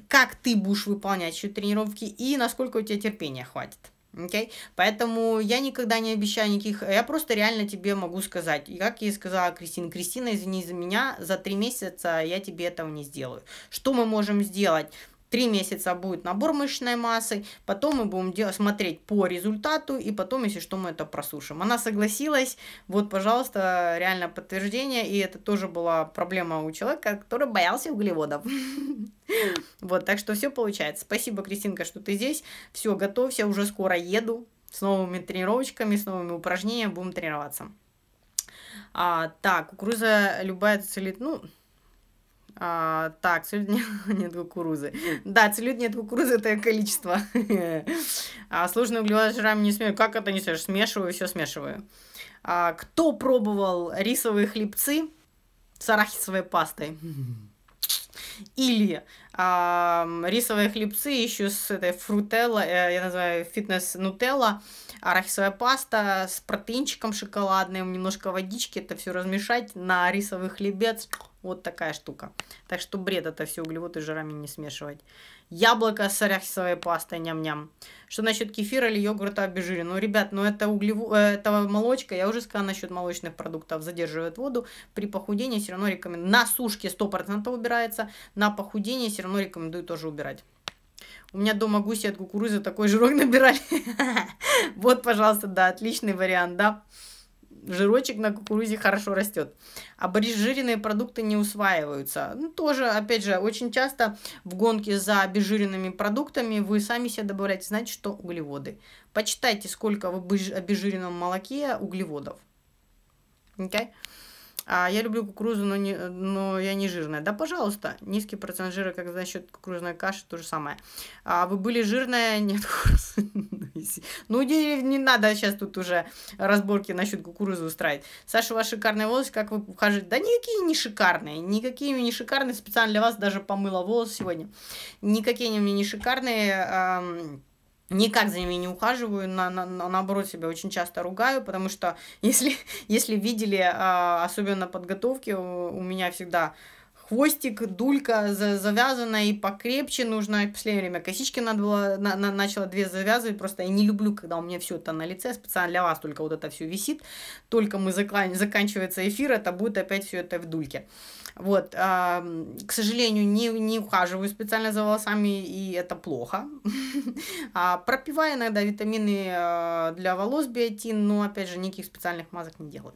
как ты будешь выполнять еще тренировки и насколько у тебя терпения хватит. Okay? Поэтому я никогда не обещаю никаких... Я просто реально тебе могу сказать. И как я и сказала Кристина, Кристина, извини за меня, за три месяца я тебе этого не сделаю. Что мы можем сделать? Три месяца будет набор мышечной массы, потом мы будем делать, смотреть по результату, и потом, если что, мы это просушим. Она согласилась, вот, пожалуйста, реально подтверждение, и это тоже была проблема у человека, который боялся углеводов. Вот, так что все получается. Спасибо, Кристинка, что ты здесь. Все, готовься, уже скоро еду с новыми тренировочками, с новыми упражнениями будем тренироваться. А, так, кукуруза любая целит, ну, а, так, целлюлит нет кукурузы. Да, целлюлит нет кукурузы, это количество. А сложные углеводы жирами не смею. Как это не смеешь? Смешиваю, все смешиваю. А, кто пробовал рисовые хлебцы с арахисовой пастой? Или а, рисовые хлебцы еще с этой фрутелла, э, я называю фитнес нутелла, арахисовая паста с протеинчиком шоколадным, немножко водички, это все размешать на рисовый хлебец. Вот такая штука. Так что бред это все углеводы с жирами не смешивать. Яблоко с арахисовой пастой, ням-ням. Что насчет кефира или йогурта обезжиренного? Ну, ребят, ну это, углево... Э, это молочка. Я уже сказала насчет молочных продуктов. Задерживает воду. При похудении все равно рекомендую. На сушке 100% убирается. На похудении все равно рекомендую тоже убирать. У меня дома гуси от кукурузы такой жирок набирали. Вот, пожалуйста, да, отличный вариант, да жирочек на кукурузе хорошо растет. Обезжиренные продукты не усваиваются. Ну, тоже, опять же, очень часто в гонке за обезжиренными продуктами вы сами себе добавляете, знаете, что углеводы. Почитайте, сколько в обезжиренном молоке углеводов. Okay? а я люблю кукурузу, но, не, но я не жирная. Да, пожалуйста, низкий процент жира, как насчет кукурузной каши, то же самое. А вы были жирная, нет кукурузы. Ну, не, надо сейчас тут уже разборки насчет кукурузы устраивать. Саша, ваши шикарные волосы, как вы ухаживаете? Да никакие не шикарные, никакие не шикарные, специально для вас даже помыла волосы сегодня. Никакие они мне не шикарные, никак за ними не ухаживаю, на, на, на, наоборот себя очень часто ругаю, потому что если, если видели, а, особенно подготовки, у меня всегда хвостик, дулька завязана и покрепче нужно. В последнее время косички надо было, на, на, начала две завязывать. Просто я не люблю, когда у меня все это на лице. Специально для вас только вот это все висит. Только мы закан, заканчивается эфир, это будет опять все это в дульке. Вот, а, к сожалению, не, не ухаживаю специально за волосами, и это плохо. А, пропиваю иногда витамины а, для волос биотин, но, опять же, никаких специальных мазок не делаю.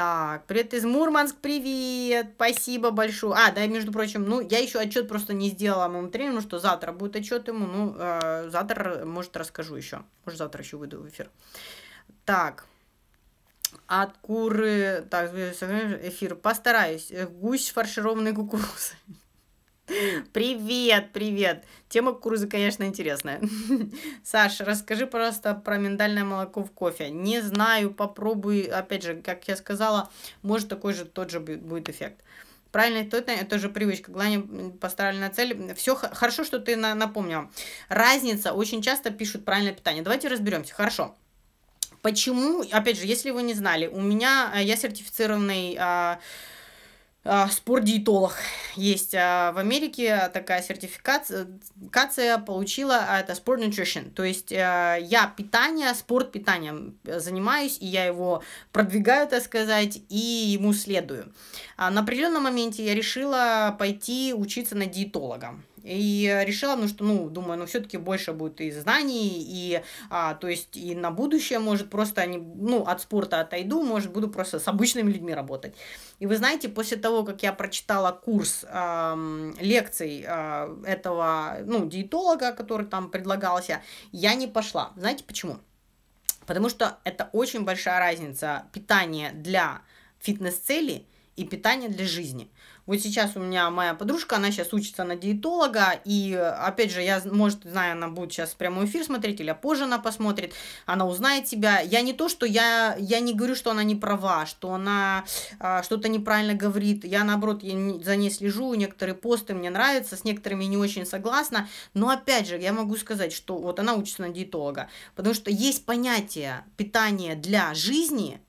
Так, привет из Мурманск, привет, спасибо большое. А, да, между прочим, ну, я еще отчет просто не сделала моему тренеру, ну что завтра будет отчет ему, ну, э, завтра, может, расскажу еще, может, завтра еще выйду в эфир. Так, от куры, так, эфир, постараюсь, гусь фаршированный кукурузой. Привет, привет. Тема кукурузы, конечно, интересная. Саша, расскажи, пожалуйста, про миндальное молоко в кофе. Не знаю, попробуй. Опять же, как я сказала, может такой же тот же будет эффект. Правильно, это, это же привычка. Главное, поставили на цель. Все хорошо, что ты на, напомнила. Разница. Очень часто пишут правильное питание. Давайте разберемся. Хорошо. Почему, опять же, если вы не знали, у меня, э, я сертифицированный а, а, спор-диетолог есть а, в Америке такая сертификация получила а, это спорт nutrition то есть я питание спорт питанием занимаюсь и я его продвигаю так сказать и ему следую на определенном моменте я решила пойти учиться на диетолога и э, решила, ну что, ну, думаю, ну все-таки больше будет и знаний, и, а, то есть, и на будущее, может, просто они, ну, от спорта отойду, может, буду просто с обычными людьми работать. И вы знаете, после того, как я прочитала курс э, лекций э, этого, ну, диетолога, который там предлагался, я не пошла. Знаете почему? Потому что это очень большая разница питания для фитнес-цели и питание для жизни. Вот сейчас у меня моя подружка, она сейчас учится на диетолога, и, опять же, я, может, знаю, она будет сейчас прямой эфир смотреть, или позже она посмотрит, она узнает тебя. Я не то, что я, я не говорю, что она не права, что она а, что-то неправильно говорит, я, наоборот, я за ней слежу, некоторые посты мне нравятся, с некоторыми не очень согласна, но, опять же, я могу сказать, что вот она учится на диетолога, потому что есть понятие питания для жизни,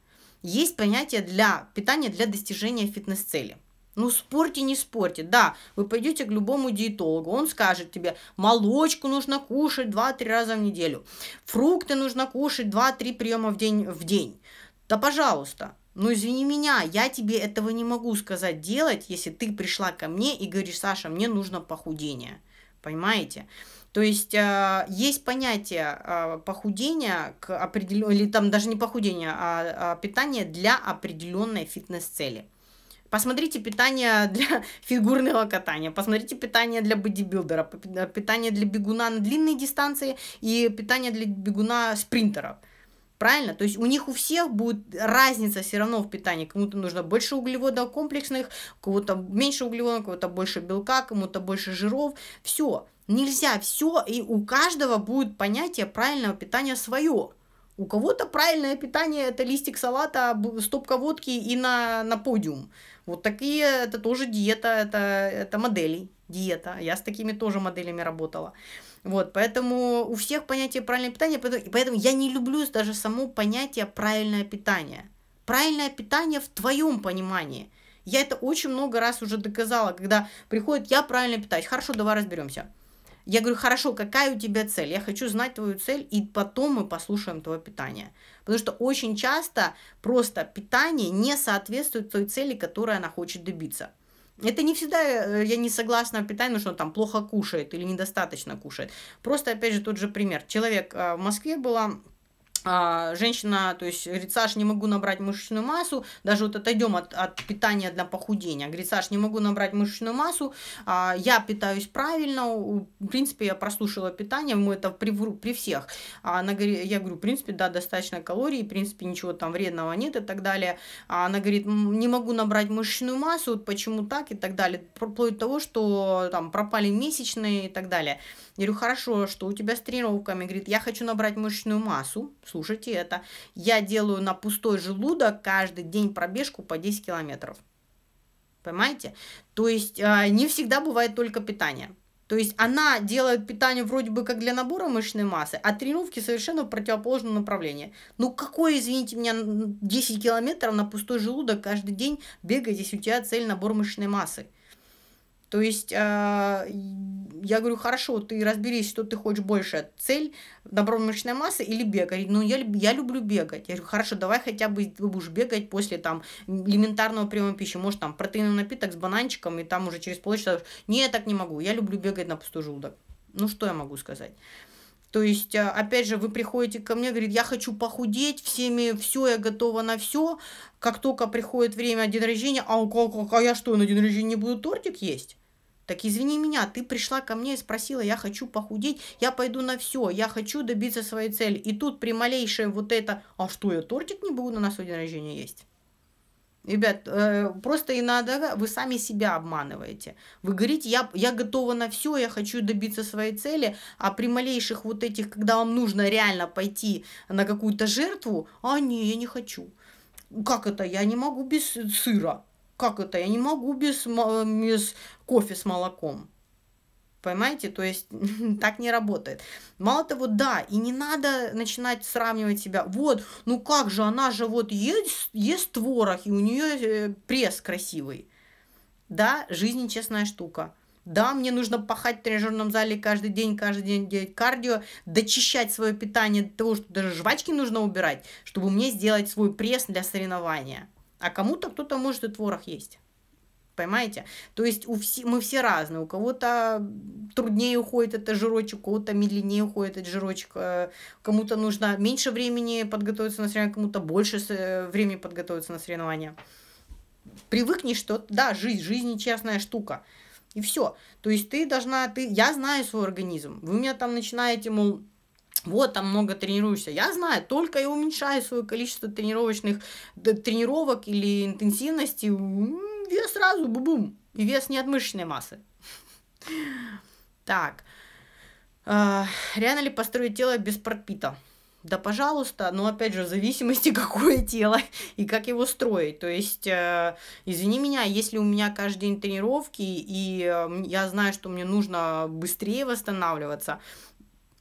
есть понятие для питания для достижения фитнес-цели. Ну, спорьте, не спорьте. Да, вы пойдете к любому диетологу, он скажет тебе, молочку нужно кушать 2-3 раза в неделю, фрукты нужно кушать 2-3 приема в день, в день. Да, пожалуйста, ну, извини меня, я тебе этого не могу сказать делать, если ты пришла ко мне и говоришь, Саша, мне нужно похудение. Понимаете? То есть э, есть понятие э, похудения к определенной, или там даже не похудения, а, а питание для определенной фитнес-цели. Посмотрите питание для фигурного катания, посмотрите питание для бодибилдера, э, питание для бегуна на длинные дистанции и питание для бегуна-спринтеров. Правильно? То есть у них у всех будет разница все равно в питании. Кому-то нужно больше углеводов комплексных, кому-то меньше углеводов, кому-то больше белка, кому-то больше жиров. Все. Нельзя все, и у каждого будет понятие правильного питания свое. У кого-то правильное питание это листик салата, стопка водки и на, на подиум. Вот такие, это тоже диета, это, это модели, диета. Я с такими тоже моделями работала. Вот, поэтому у всех понятие правильное питание, поэтому, поэтому я не люблю даже само понятие правильное питание. Правильное питание в твоем понимании. Я это очень много раз уже доказала, когда приходит, я правильно питаюсь. Хорошо, давай разберемся. Я говорю, хорошо, какая у тебя цель? Я хочу знать твою цель, и потом мы послушаем твое питание. Потому что очень часто просто питание не соответствует той цели, которой она хочет добиться. Это не всегда э, я не согласна в питании, что он там плохо кушает или недостаточно кушает. Просто, опять же, тот же пример. Человек э, в Москве была, а, женщина, то есть, говорит, Саш, не могу набрать мышечную массу, даже вот отойдем от, от питания для похудения. Говорит, Саш, не могу набрать мышечную массу, а, я питаюсь правильно, в принципе, я прослушала питание, мы это при, при всех. А она говорит, я говорю, в принципе, да, достаточно калорий, в принципе, ничего там вредного нет и так далее. А она говорит, не могу набрать мышечную массу, вот почему так и так далее, вплоть до того, что там пропали месячные и так далее. Я говорю, хорошо, что у тебя с тренировками? Говорит, я хочу набрать мышечную массу. Слушайте это. Я делаю на пустой желудок каждый день пробежку по 10 километров. Понимаете? То есть а, не всегда бывает только питание. То есть она делает питание вроде бы как для набора мышечной массы, а тренировки совершенно в противоположном направлении. Ну какое, извините меня, 10 километров на пустой желудок каждый день бегать, если у тебя цель набор мышечной массы? То есть а, я говорю, хорошо, ты разберись, что ты хочешь больше, цель, набор мышечной массы или бегать. Ну, я, я люблю бегать. Я говорю, хорошо, давай хотя бы ты будешь бегать после там элементарного приема пищи. Может, там протеиновый напиток с бананчиком, и там уже через полчаса... Не, я так не могу. Я люблю бегать на пустой желудок. Ну, что я могу сказать? То есть, а, опять же, вы приходите ко мне, говорит, я хочу похудеть, всеми, все, я готова на все. Как только приходит время день рождения, а, а, а, а я что, на день рождения не буду тортик есть? Так извини меня, ты пришла ко мне и спросила, я хочу похудеть, я пойду на все, я хочу добиться своей цели. И тут при малейшее вот это, а что, я тортик не буду на свой день рождения есть? Ребят, э, просто надо, вы сами себя обманываете. Вы говорите, я, я готова на все, я хочу добиться своей цели, а при малейших вот этих, когда вам нужно реально пойти на какую-то жертву, а не, я не хочу. Как это? Я не могу без сыра. Как это? Я не могу без, э, без кофе с молоком. Понимаете? То есть так не работает. Мало того, да, и не надо начинать сравнивать себя. Вот, ну как же, она же вот ест, ест творог, и у нее э, пресс красивый. Да, жизнь честная штука. Да, мне нужно пахать в тренажерном зале каждый день, каждый день делать кардио, дочищать свое питание от того, что даже жвачки нужно убирать, чтобы мне сделать свой пресс для соревнования. А кому-то кто-то может и творог есть. Понимаете? То есть у все, мы все разные. У кого-то труднее уходит этот жирочек, у кого-то медленнее уходит этот жирочек. Э, кому-то нужно меньше времени подготовиться на соревнования, кому-то больше э, времени подготовиться на соревнования. Привыкнешь, что да, жизнь, жизнь честная штука. И все. То есть ты должна, ты, я знаю свой организм. Вы меня там начинаете, мол, вот там много тренируешься. Я знаю, только я уменьшаю свое количество тренировочных тренировок или интенсивности вес сразу, бубум. И вес не от мышечной массы. Так. А, реально ли построить тело без пропита? Да, пожалуйста, но опять же, в зависимости, какое тело и как его строить. То есть, э, извини меня, если у меня каждый день тренировки, и э, я знаю, что мне нужно быстрее восстанавливаться,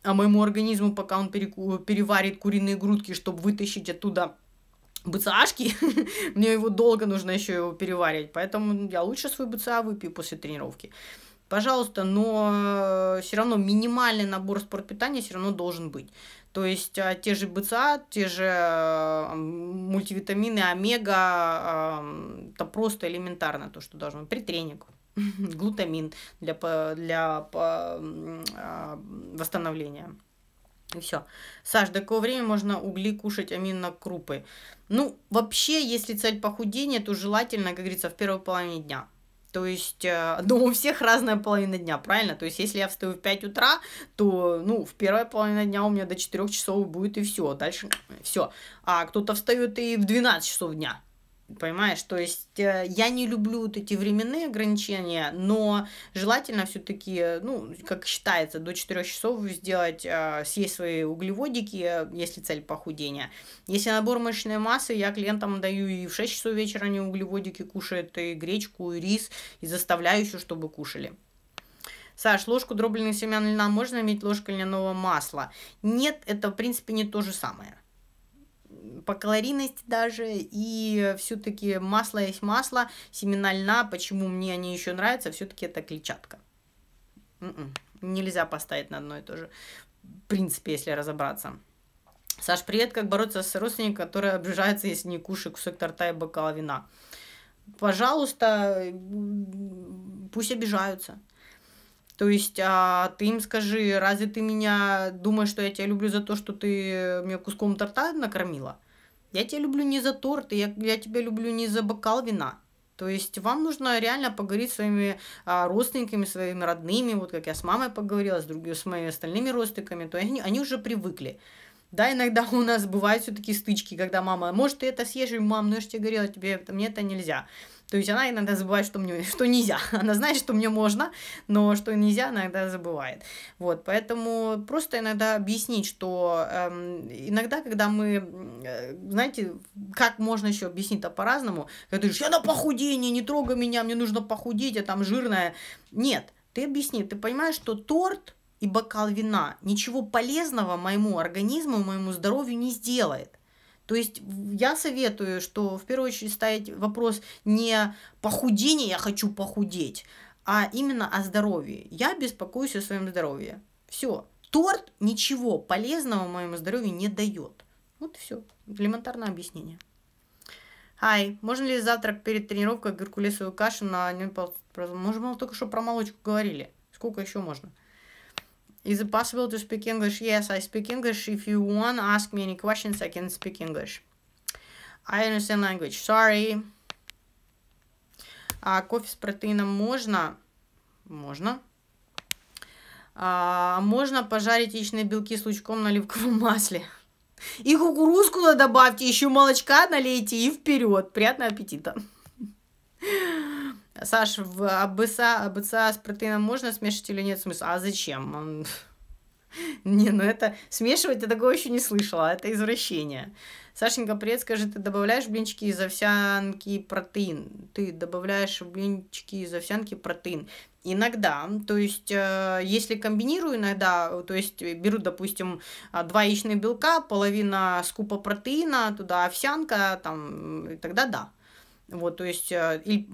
а моему организму, пока он переварит куриные грудки, чтобы вытащить оттуда БЦАшки, мне его долго нужно еще его переваривать, поэтому я лучше свой БЦА выпью после тренировки. Пожалуйста, но э, все равно минимальный набор спортпитания все равно должен быть. То есть а, те же БЦА, те же э, мультивитамины, омега, это просто элементарно то, что должно быть. Притренинг, глутамин для, э, для а, а, восстановления. И все. Саш, до какого времени можно угли кушать аминно крупы. Ну, вообще, если цель похудения, то желательно, как говорится, в первой половине дня. То есть, э, ну, у всех разная половина дня, правильно? То есть, если я встаю в 5 утра, то, ну, в первой половине дня у меня до 4 часов будет и все. Дальше все. А кто-то встает и в 12 часов дня. Понимаешь, то есть э, я не люблю вот эти временные ограничения, но желательно все-таки, э, ну, как считается, до 4 часов сделать, э, съесть свои углеводики, если цель похудения. Если набор мышечной массы, я клиентам даю и в 6 часов вечера они углеводики кушают, и гречку, и рис, и заставляю еще, чтобы кушали. Саш, ложку дробленых семян льна можно иметь ложкой льняного масла? Нет, это в принципе не то же самое по калорийности даже, и все-таки масло есть масло, семена льна, почему мне они еще нравятся, все-таки это клетчатка. М-м, нельзя поставить на одно и то же, в принципе, если разобраться. Саш, привет, как бороться с родственником, который обижается, если не кушает кусок торта и бокал вина? Пожалуйста, пусть обижаются. То есть а, ты им скажи, разве ты меня думаешь, что я тебя люблю за то, что ты мне куском торта накормила? Я тебя люблю не за торт, я, я тебя люблю не за бокал вина. То есть вам нужно реально поговорить с своими а, родственниками, своими родными, вот как я с мамой поговорила, с другими, с моими остальными родственниками, то они, они уже привыкли. Да, иногда у нас бывают все-таки стычки, когда мама, может, ты это съешь, и мам, ну я же тебе говорила, тебе это, мне это нельзя. То есть она иногда забывает, что, мне, что нельзя. Она знает, что мне можно, но что нельзя, иногда забывает. Вот, поэтому просто иногда объяснить, что эм, иногда, когда мы, э, знаете, как можно еще объяснить-то по-разному, когда ты говоришь, я на похудение, не трогай меня, мне нужно похудеть, я там жирная. Нет, ты объясни, ты понимаешь, что торт и бокал вина ничего полезного моему организму, моему здоровью не сделает. То есть я советую, что в первую очередь ставить вопрос не похудение, я хочу похудеть, а именно о здоровье. Я беспокоюсь о своем здоровье. Все. Торт ничего полезного моему здоровью не дает. Вот все. Элементарное объяснение. Ай, можно ли завтрак перед тренировкой геркулесовую кашу на... Можем, мы только что про молочку говорили. Сколько еще можно? Is it possible to speak English? Yes, I speak English. If you want, ask me any questions. I can speak English. I understand language. Sorry. А кофе с протеином можно? Можно. А, можно пожарить яичные белки с лучком на оливковом масле. И кукурузку добавьте, еще молочка налейте и вперед. Приятного аппетита. Саш, в АБСА, АБСА с протеином можно смешать или нет смысла? А зачем? Не, ну это... Смешивать я такого еще не слышала, это извращение. Сашенька, привет, скажи, ты добавляешь в блинчики из овсянки протеин? Ты добавляешь в блинчики из овсянки протеин? Иногда, то есть, э, если комбинирую иногда, то есть, э, беру, допустим, а, два яичных белка, половина скупа протеина, туда овсянка, там, и тогда да, вот, то есть, э, или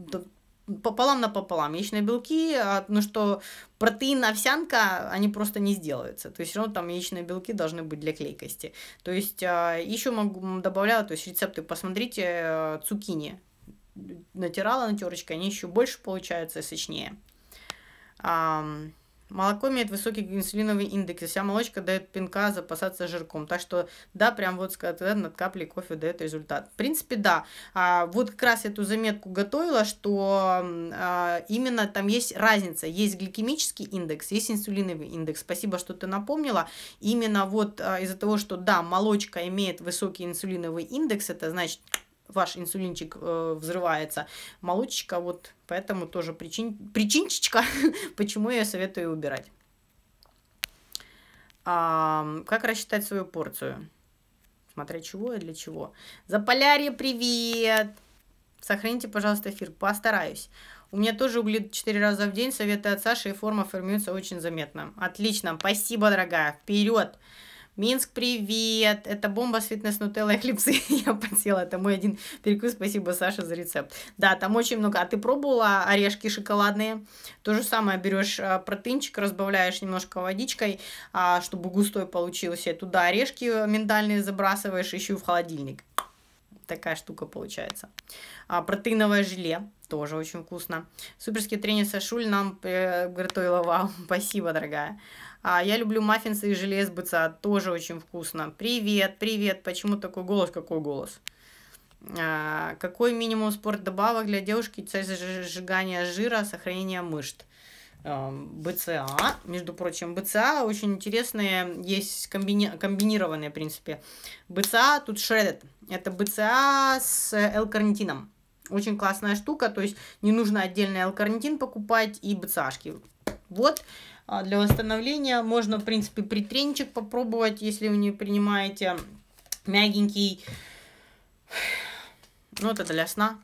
пополам на пополам. Яичные белки, а, ну что протеин, овсянка, они просто не сделаются. То есть все равно там яичные белки должны быть для клейкости. То есть а, еще могу добавляла, то есть рецепты, посмотрите, а, цукини натирала натерочка они еще больше получаются сочнее. Молоко имеет высокий инсулиновый индекс, и вся молочка дает пинка запасаться жирком. Так что, да, прям вот над каплей кофе дает результат. В принципе, да. А, вот как раз эту заметку готовила, что а, именно там есть разница. Есть гликемический индекс, есть инсулиновый индекс. Спасибо, что ты напомнила. Именно вот а, из-за того, что, да, молочка имеет высокий инсулиновый индекс, это значит ваш инсулинчик э, взрывается. Молочка вот поэтому тоже причин, причинчичка, почему я советую убирать. А, как рассчитать свою порцию? Смотря чего и для чего. за Заполярье, привет! Сохраните, пожалуйста, эфир. Постараюсь. У меня тоже угли 4 раза в день. Советы от Саши и форма формируется очень заметно. Отлично. Спасибо, дорогая. Вперед! Минск, привет! Это бомба с фитнес нутеллой хлебцы. Я подсела. Это мой один перекус. Спасибо, Саша, за рецепт. Да, там очень много. А ты пробовала орешки шоколадные? То же самое. Берешь а, протеинчик, разбавляешь немножко водичкой, а, чтобы густой получился. Туда орешки э, миндальные забрасываешь еще в холодильник такая штука получается. А, протеиновое желе тоже очень вкусно. Суперский тренер Сашуль нам э, приготовила. Вау, спасибо, дорогая. А, я люблю маффинсы и желе из быца, тоже очень вкусно. Привет, привет, почему такой голос, какой голос? А, какой минимум спорт добавок для девушки? Цель сжигания жира, сохранения мышц. А, БЦА. Между прочим, БЦА очень интересные, есть комбини... комбинированные, в принципе. БЦА тут шредет. Это БЦА с L-карнитином. Очень классная штука, то есть не нужно отдельно L-карнитин покупать и БЦАшки. Вот а, для восстановления. Можно, в принципе, притренчик попробовать, если вы не принимаете мягенький, ну, это для сна,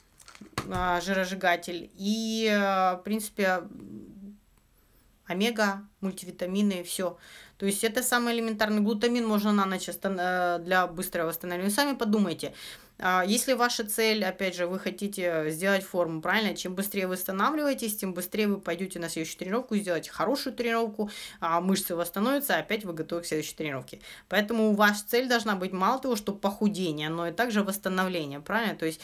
а, жиросжигатель. И, э, в принципе, омега, мультивитамины, все. То есть это самый элементарный глутамин можно на ночь э, для быстрого восстановления. Сами подумайте, а, если ваша цель, опять же, вы хотите сделать форму правильно, чем быстрее вы восстанавливаетесь, тем быстрее вы пойдете на следующую тренировку, сделать хорошую тренировку, а мышцы восстановятся, опять вы готовы к следующей тренировке. Поэтому ваша цель должна быть мало того, что похудение, но и также восстановление, правильно? То есть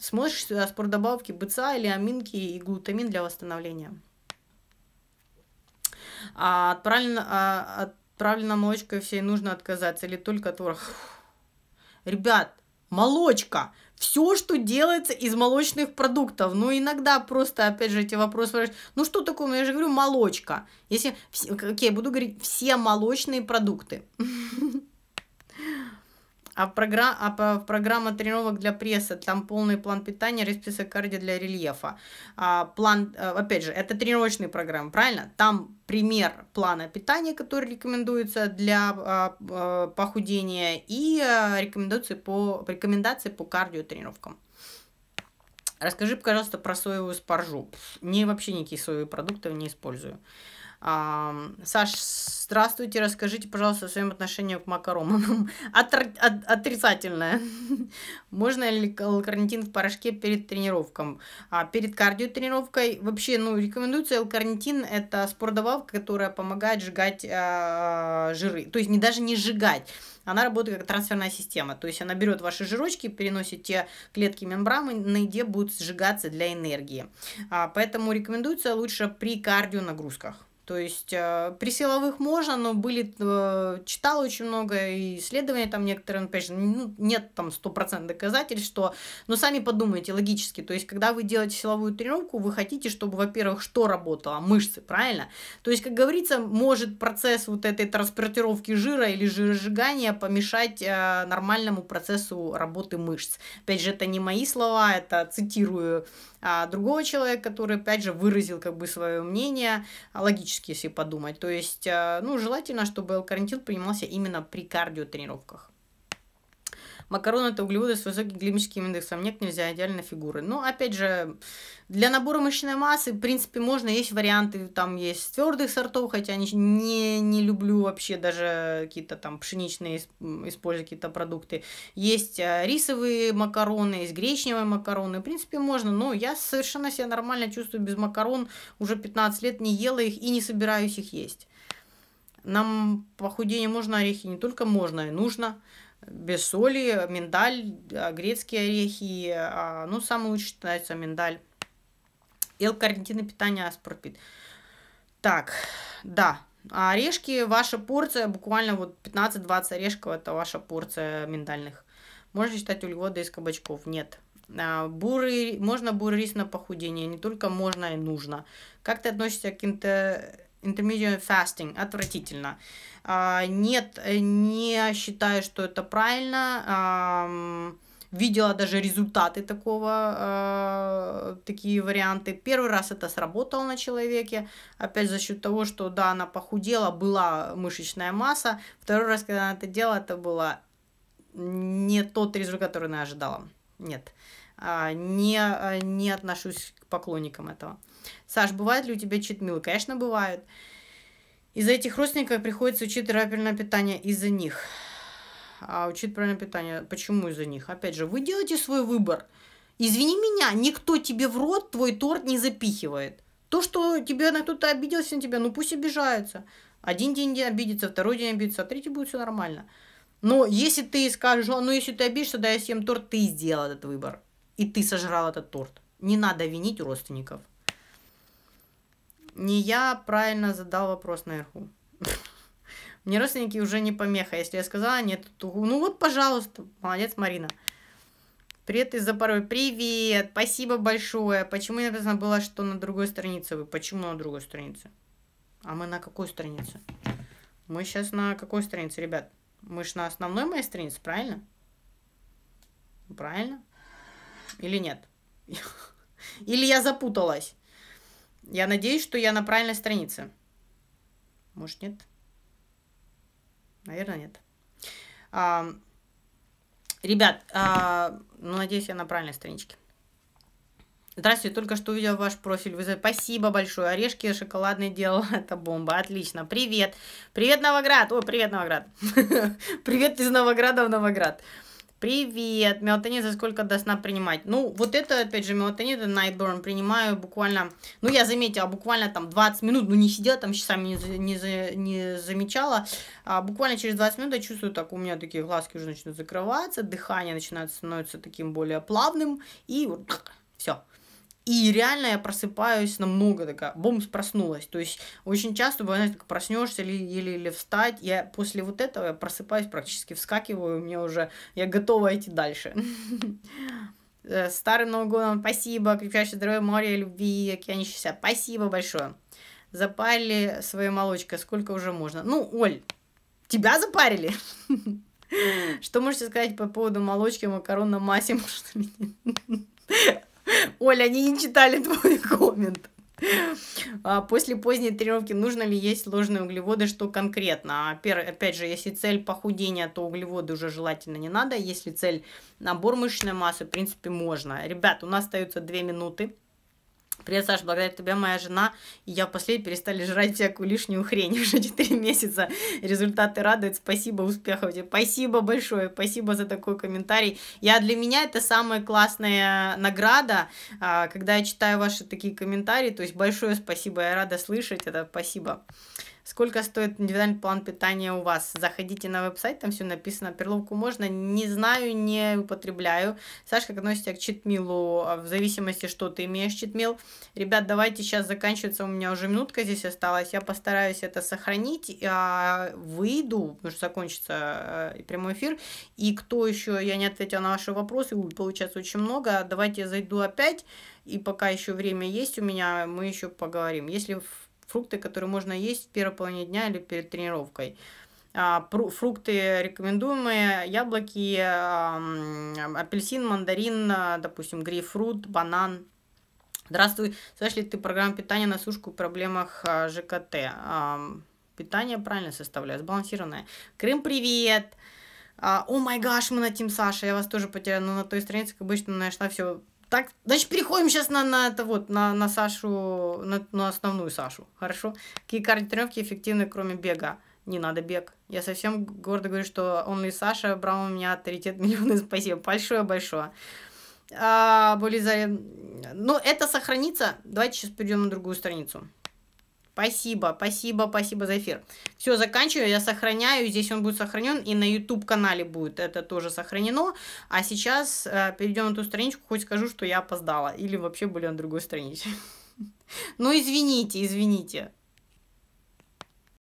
смотришь добавки БЦА или аминки и глутамин для восстановления. А от, правильно, а от правильного молочка всей нужно отказаться или только от творога? Ребят, молочка, все, что делается из молочных продуктов. Ну, иногда просто, опять же, эти вопросы ну, что такое, я же говорю, молочка. Если, окей, okay, буду говорить, все молочные продукты. А, програ... а программа тренировок для пресса, там полный план питания, расписок кардио для рельефа. А, план, э, опять же, это тренировочные программы, правильно? Там пример плана питания, который рекомендуется для а, а похудения и э, рекомендации по, рекомендации по кардио тренировкам. Расскажи, пожалуйста, про соевую спаржу. Не, вообще никакие соевые продукты не использую. Саш, здравствуйте, расскажите, пожалуйста, о своем отношении к макаронам. Отр... От... Отрицательное. Можно ли карнитин в порошке перед тренировком? А перед кардиотренировкой вообще, ну, рекомендуется L-карнитин, это спордобавка, которая помогает сжигать э, жиры. То есть не даже не сжигать, она работает как трансферная система. То есть она берет ваши жирочки, переносит те клетки мембраны, на где будут сжигаться для энергии. А, поэтому рекомендуется лучше при кардионагрузках. То есть э, при силовых можно, но были, э, читала очень много и исследований там некоторые, опять же, ну, нет там 100% доказательств, что, но ну, сами подумайте логически, то есть когда вы делаете силовую тренировку, вы хотите, чтобы, во-первых, что работало? Мышцы, правильно? То есть, как говорится, может процесс вот этой транспортировки жира или жиросжигания помешать э, нормальному процессу работы мышц. Опять же, это не мои слова, это цитирую а другого человека, который, опять же, выразил как бы свое мнение, а, логически, если подумать. То есть, а, ну, желательно, чтобы L-карнитин принимался именно при кардиотренировках. Макароны – это углеводы с высоким глимическим индексом. Нет, нельзя, идеально фигуры. Но, ну, опять же, для набора мышечной массы, в принципе, можно, есть варианты, там есть твердых сортов, хотя я не, не люблю вообще даже какие-то там пшеничные, использовать какие-то продукты. Есть э, рисовые макароны, есть гречневые макароны. В принципе, можно, но я совершенно себя нормально чувствую без макарон. Уже 15 лет не ела их и не собираюсь их есть. Нам похудение можно орехи, не только можно, и нужно без соли, миндаль, э, грецкие орехи, э, ну, самый лучший считается миндаль. эл карантина питания Аспропит. Так, да, а орешки, ваша порция, буквально вот 15-20 орешков, это ваша порция миндальных. Можно считать ульгода из кабачков? Нет. А, бурый, можно бурый рис на похудение, не только можно и нужно. Как ты относишься к интер... intermediate fasting? Отвратительно. А, нет, э, не считаю, что это правильно. Видела даже результаты такого, а, такие варианты. Первый раз это сработало на человеке, опять за счет того, что да, она похудела, была мышечная масса. Второй раз, когда она это делала, это было не тот результат, который она ожидала. Нет, а, не, э, не отношусь к поклонникам этого. Саш, бывает ли у тебя читмилы? Конечно, бывают. Из-за этих родственников приходится учить правильное питание из-за них. А учить правильное питание, почему из-за них? Опять же, вы делаете свой выбор. Извини меня, никто тебе в рот твой торт не запихивает. То, что тебе на кто-то обиделся на тебя, ну пусть обижается. Один день обидится, второй день обидится, а третий будет все нормально. Но если ты скажешь, ну если ты обидишься, да я съем торт, ты сделал этот выбор. И ты сожрал этот торт. Не надо винить родственников. Не я правильно задал вопрос наверху. Мне родственники уже не помеха. Если я сказала нет, то ну вот, пожалуйста. Молодец, Марина. Привет из Запорожья, Привет, спасибо большое. Почему я написано было, что на другой странице вы? Почему на другой странице? А мы на какой странице? Мы сейчас на какой странице, ребят? Мы же на основной моей странице, правильно? Правильно? Или нет? Или я запуталась? Я надеюсь, что я на правильной странице. Может, нет? Наверное, нет. А, ребят, а, ну, надеюсь, я на правильной страничке. Здравствуйте, только что увидел ваш профиль. Вы... Спасибо большое. Орешки шоколадные делал. Это бомба. Отлично. Привет. Привет, Новоград. Ой, привет, Новоград. Привет из Новограда в Новоград. Привет, мелатонин за сколько до сна принимать? Ну, вот это, опять же, мелатонин, это Nightburn, принимаю буквально, ну, я заметила, буквально там 20 минут, ну, не сидела там часами, не, не, не замечала, а буквально через 20 минут я чувствую, так, у меня такие глазки уже начинают закрываться, дыхание начинает становиться таким более плавным, и все. И реально я просыпаюсь намного такая, бомс проснулась. То есть очень часто бывает, как проснешься или, или, или встать, я после вот этого я просыпаюсь, практически вскакиваю, мне уже, я готова идти дальше. Э, старым Новым годом спасибо, крепчайшее здоровья, море, любви, океанище Спасибо большое. Запарили свое молочко, сколько уже можно. Ну, Оль, тебя запарили? Что можете сказать по поводу молочки, макарон на массе? Оля, они не читали твой коммент. А, после поздней тренировки нужно ли есть ложные углеводы, что конкретно? А, опять же, если цель похудения, то углеводы уже желательно не надо. Если цель набор мышечной массы, в принципе, можно. Ребят, у нас остается 2 минуты. Привет, Саша, благодаря тебе моя жена и я после перестали жрать всякую лишнюю хрень уже 4 месяца. Результаты радуют. Спасибо, успехов тебе. Спасибо большое, спасибо за такой комментарий. Я для меня это самая классная награда, а, когда я читаю ваши такие комментарии. То есть большое спасибо, я рада слышать это. Спасибо. Сколько стоит индивидуальный план питания у вас? Заходите на веб-сайт, там все написано. Перловку можно, не знаю, не употребляю. Саш, как относитесь к читмилу? А в зависимости, что ты имеешь читмил. Ребят, давайте сейчас заканчивается. У меня уже минутка здесь осталась. Я постараюсь это сохранить. Я а, выйду, потому что закончится э, прямой эфир. И кто еще, я не ответила на ваши вопросы, получается очень много. Давайте я зайду опять. И пока еще время есть у меня, мы еще поговорим. Если фрукты, которые можно есть в первой половине дня или перед тренировкой. А, фрукты рекомендуемые, яблоки, апельсин, мандарин, а, допустим, грейпфрут, банан, Здравствуй, знаешь ли ты программу питания на сушку в проблемах а, ЖКТ? Питание правильно составляю, сбалансированное. Крым, привет! О май гаш, мы на Тим Саша, я вас тоже потеряла, но ну, на той странице, как обычно, нашла все так, значит, переходим сейчас на, на это вот, на, на Сашу, на, на основную Сашу, хорошо? Какие кардиотренировки эффективны, кроме бега? Не надо бег. Я совсем гордо говорю, что он и Саша брал у меня авторитет миллионы. Спасибо. Большое-большое. А, более за... Ну, это сохранится. Давайте сейчас перейдем на другую страницу. Спасибо, спасибо, спасибо за эфир. Все, заканчиваю, я сохраняю, здесь он будет сохранен, и на YouTube-канале будет это тоже сохранено. А сейчас э, перейдем на ту страничку, хоть скажу, что я опоздала, или вообще были на другой странице. Ну, извините, извините.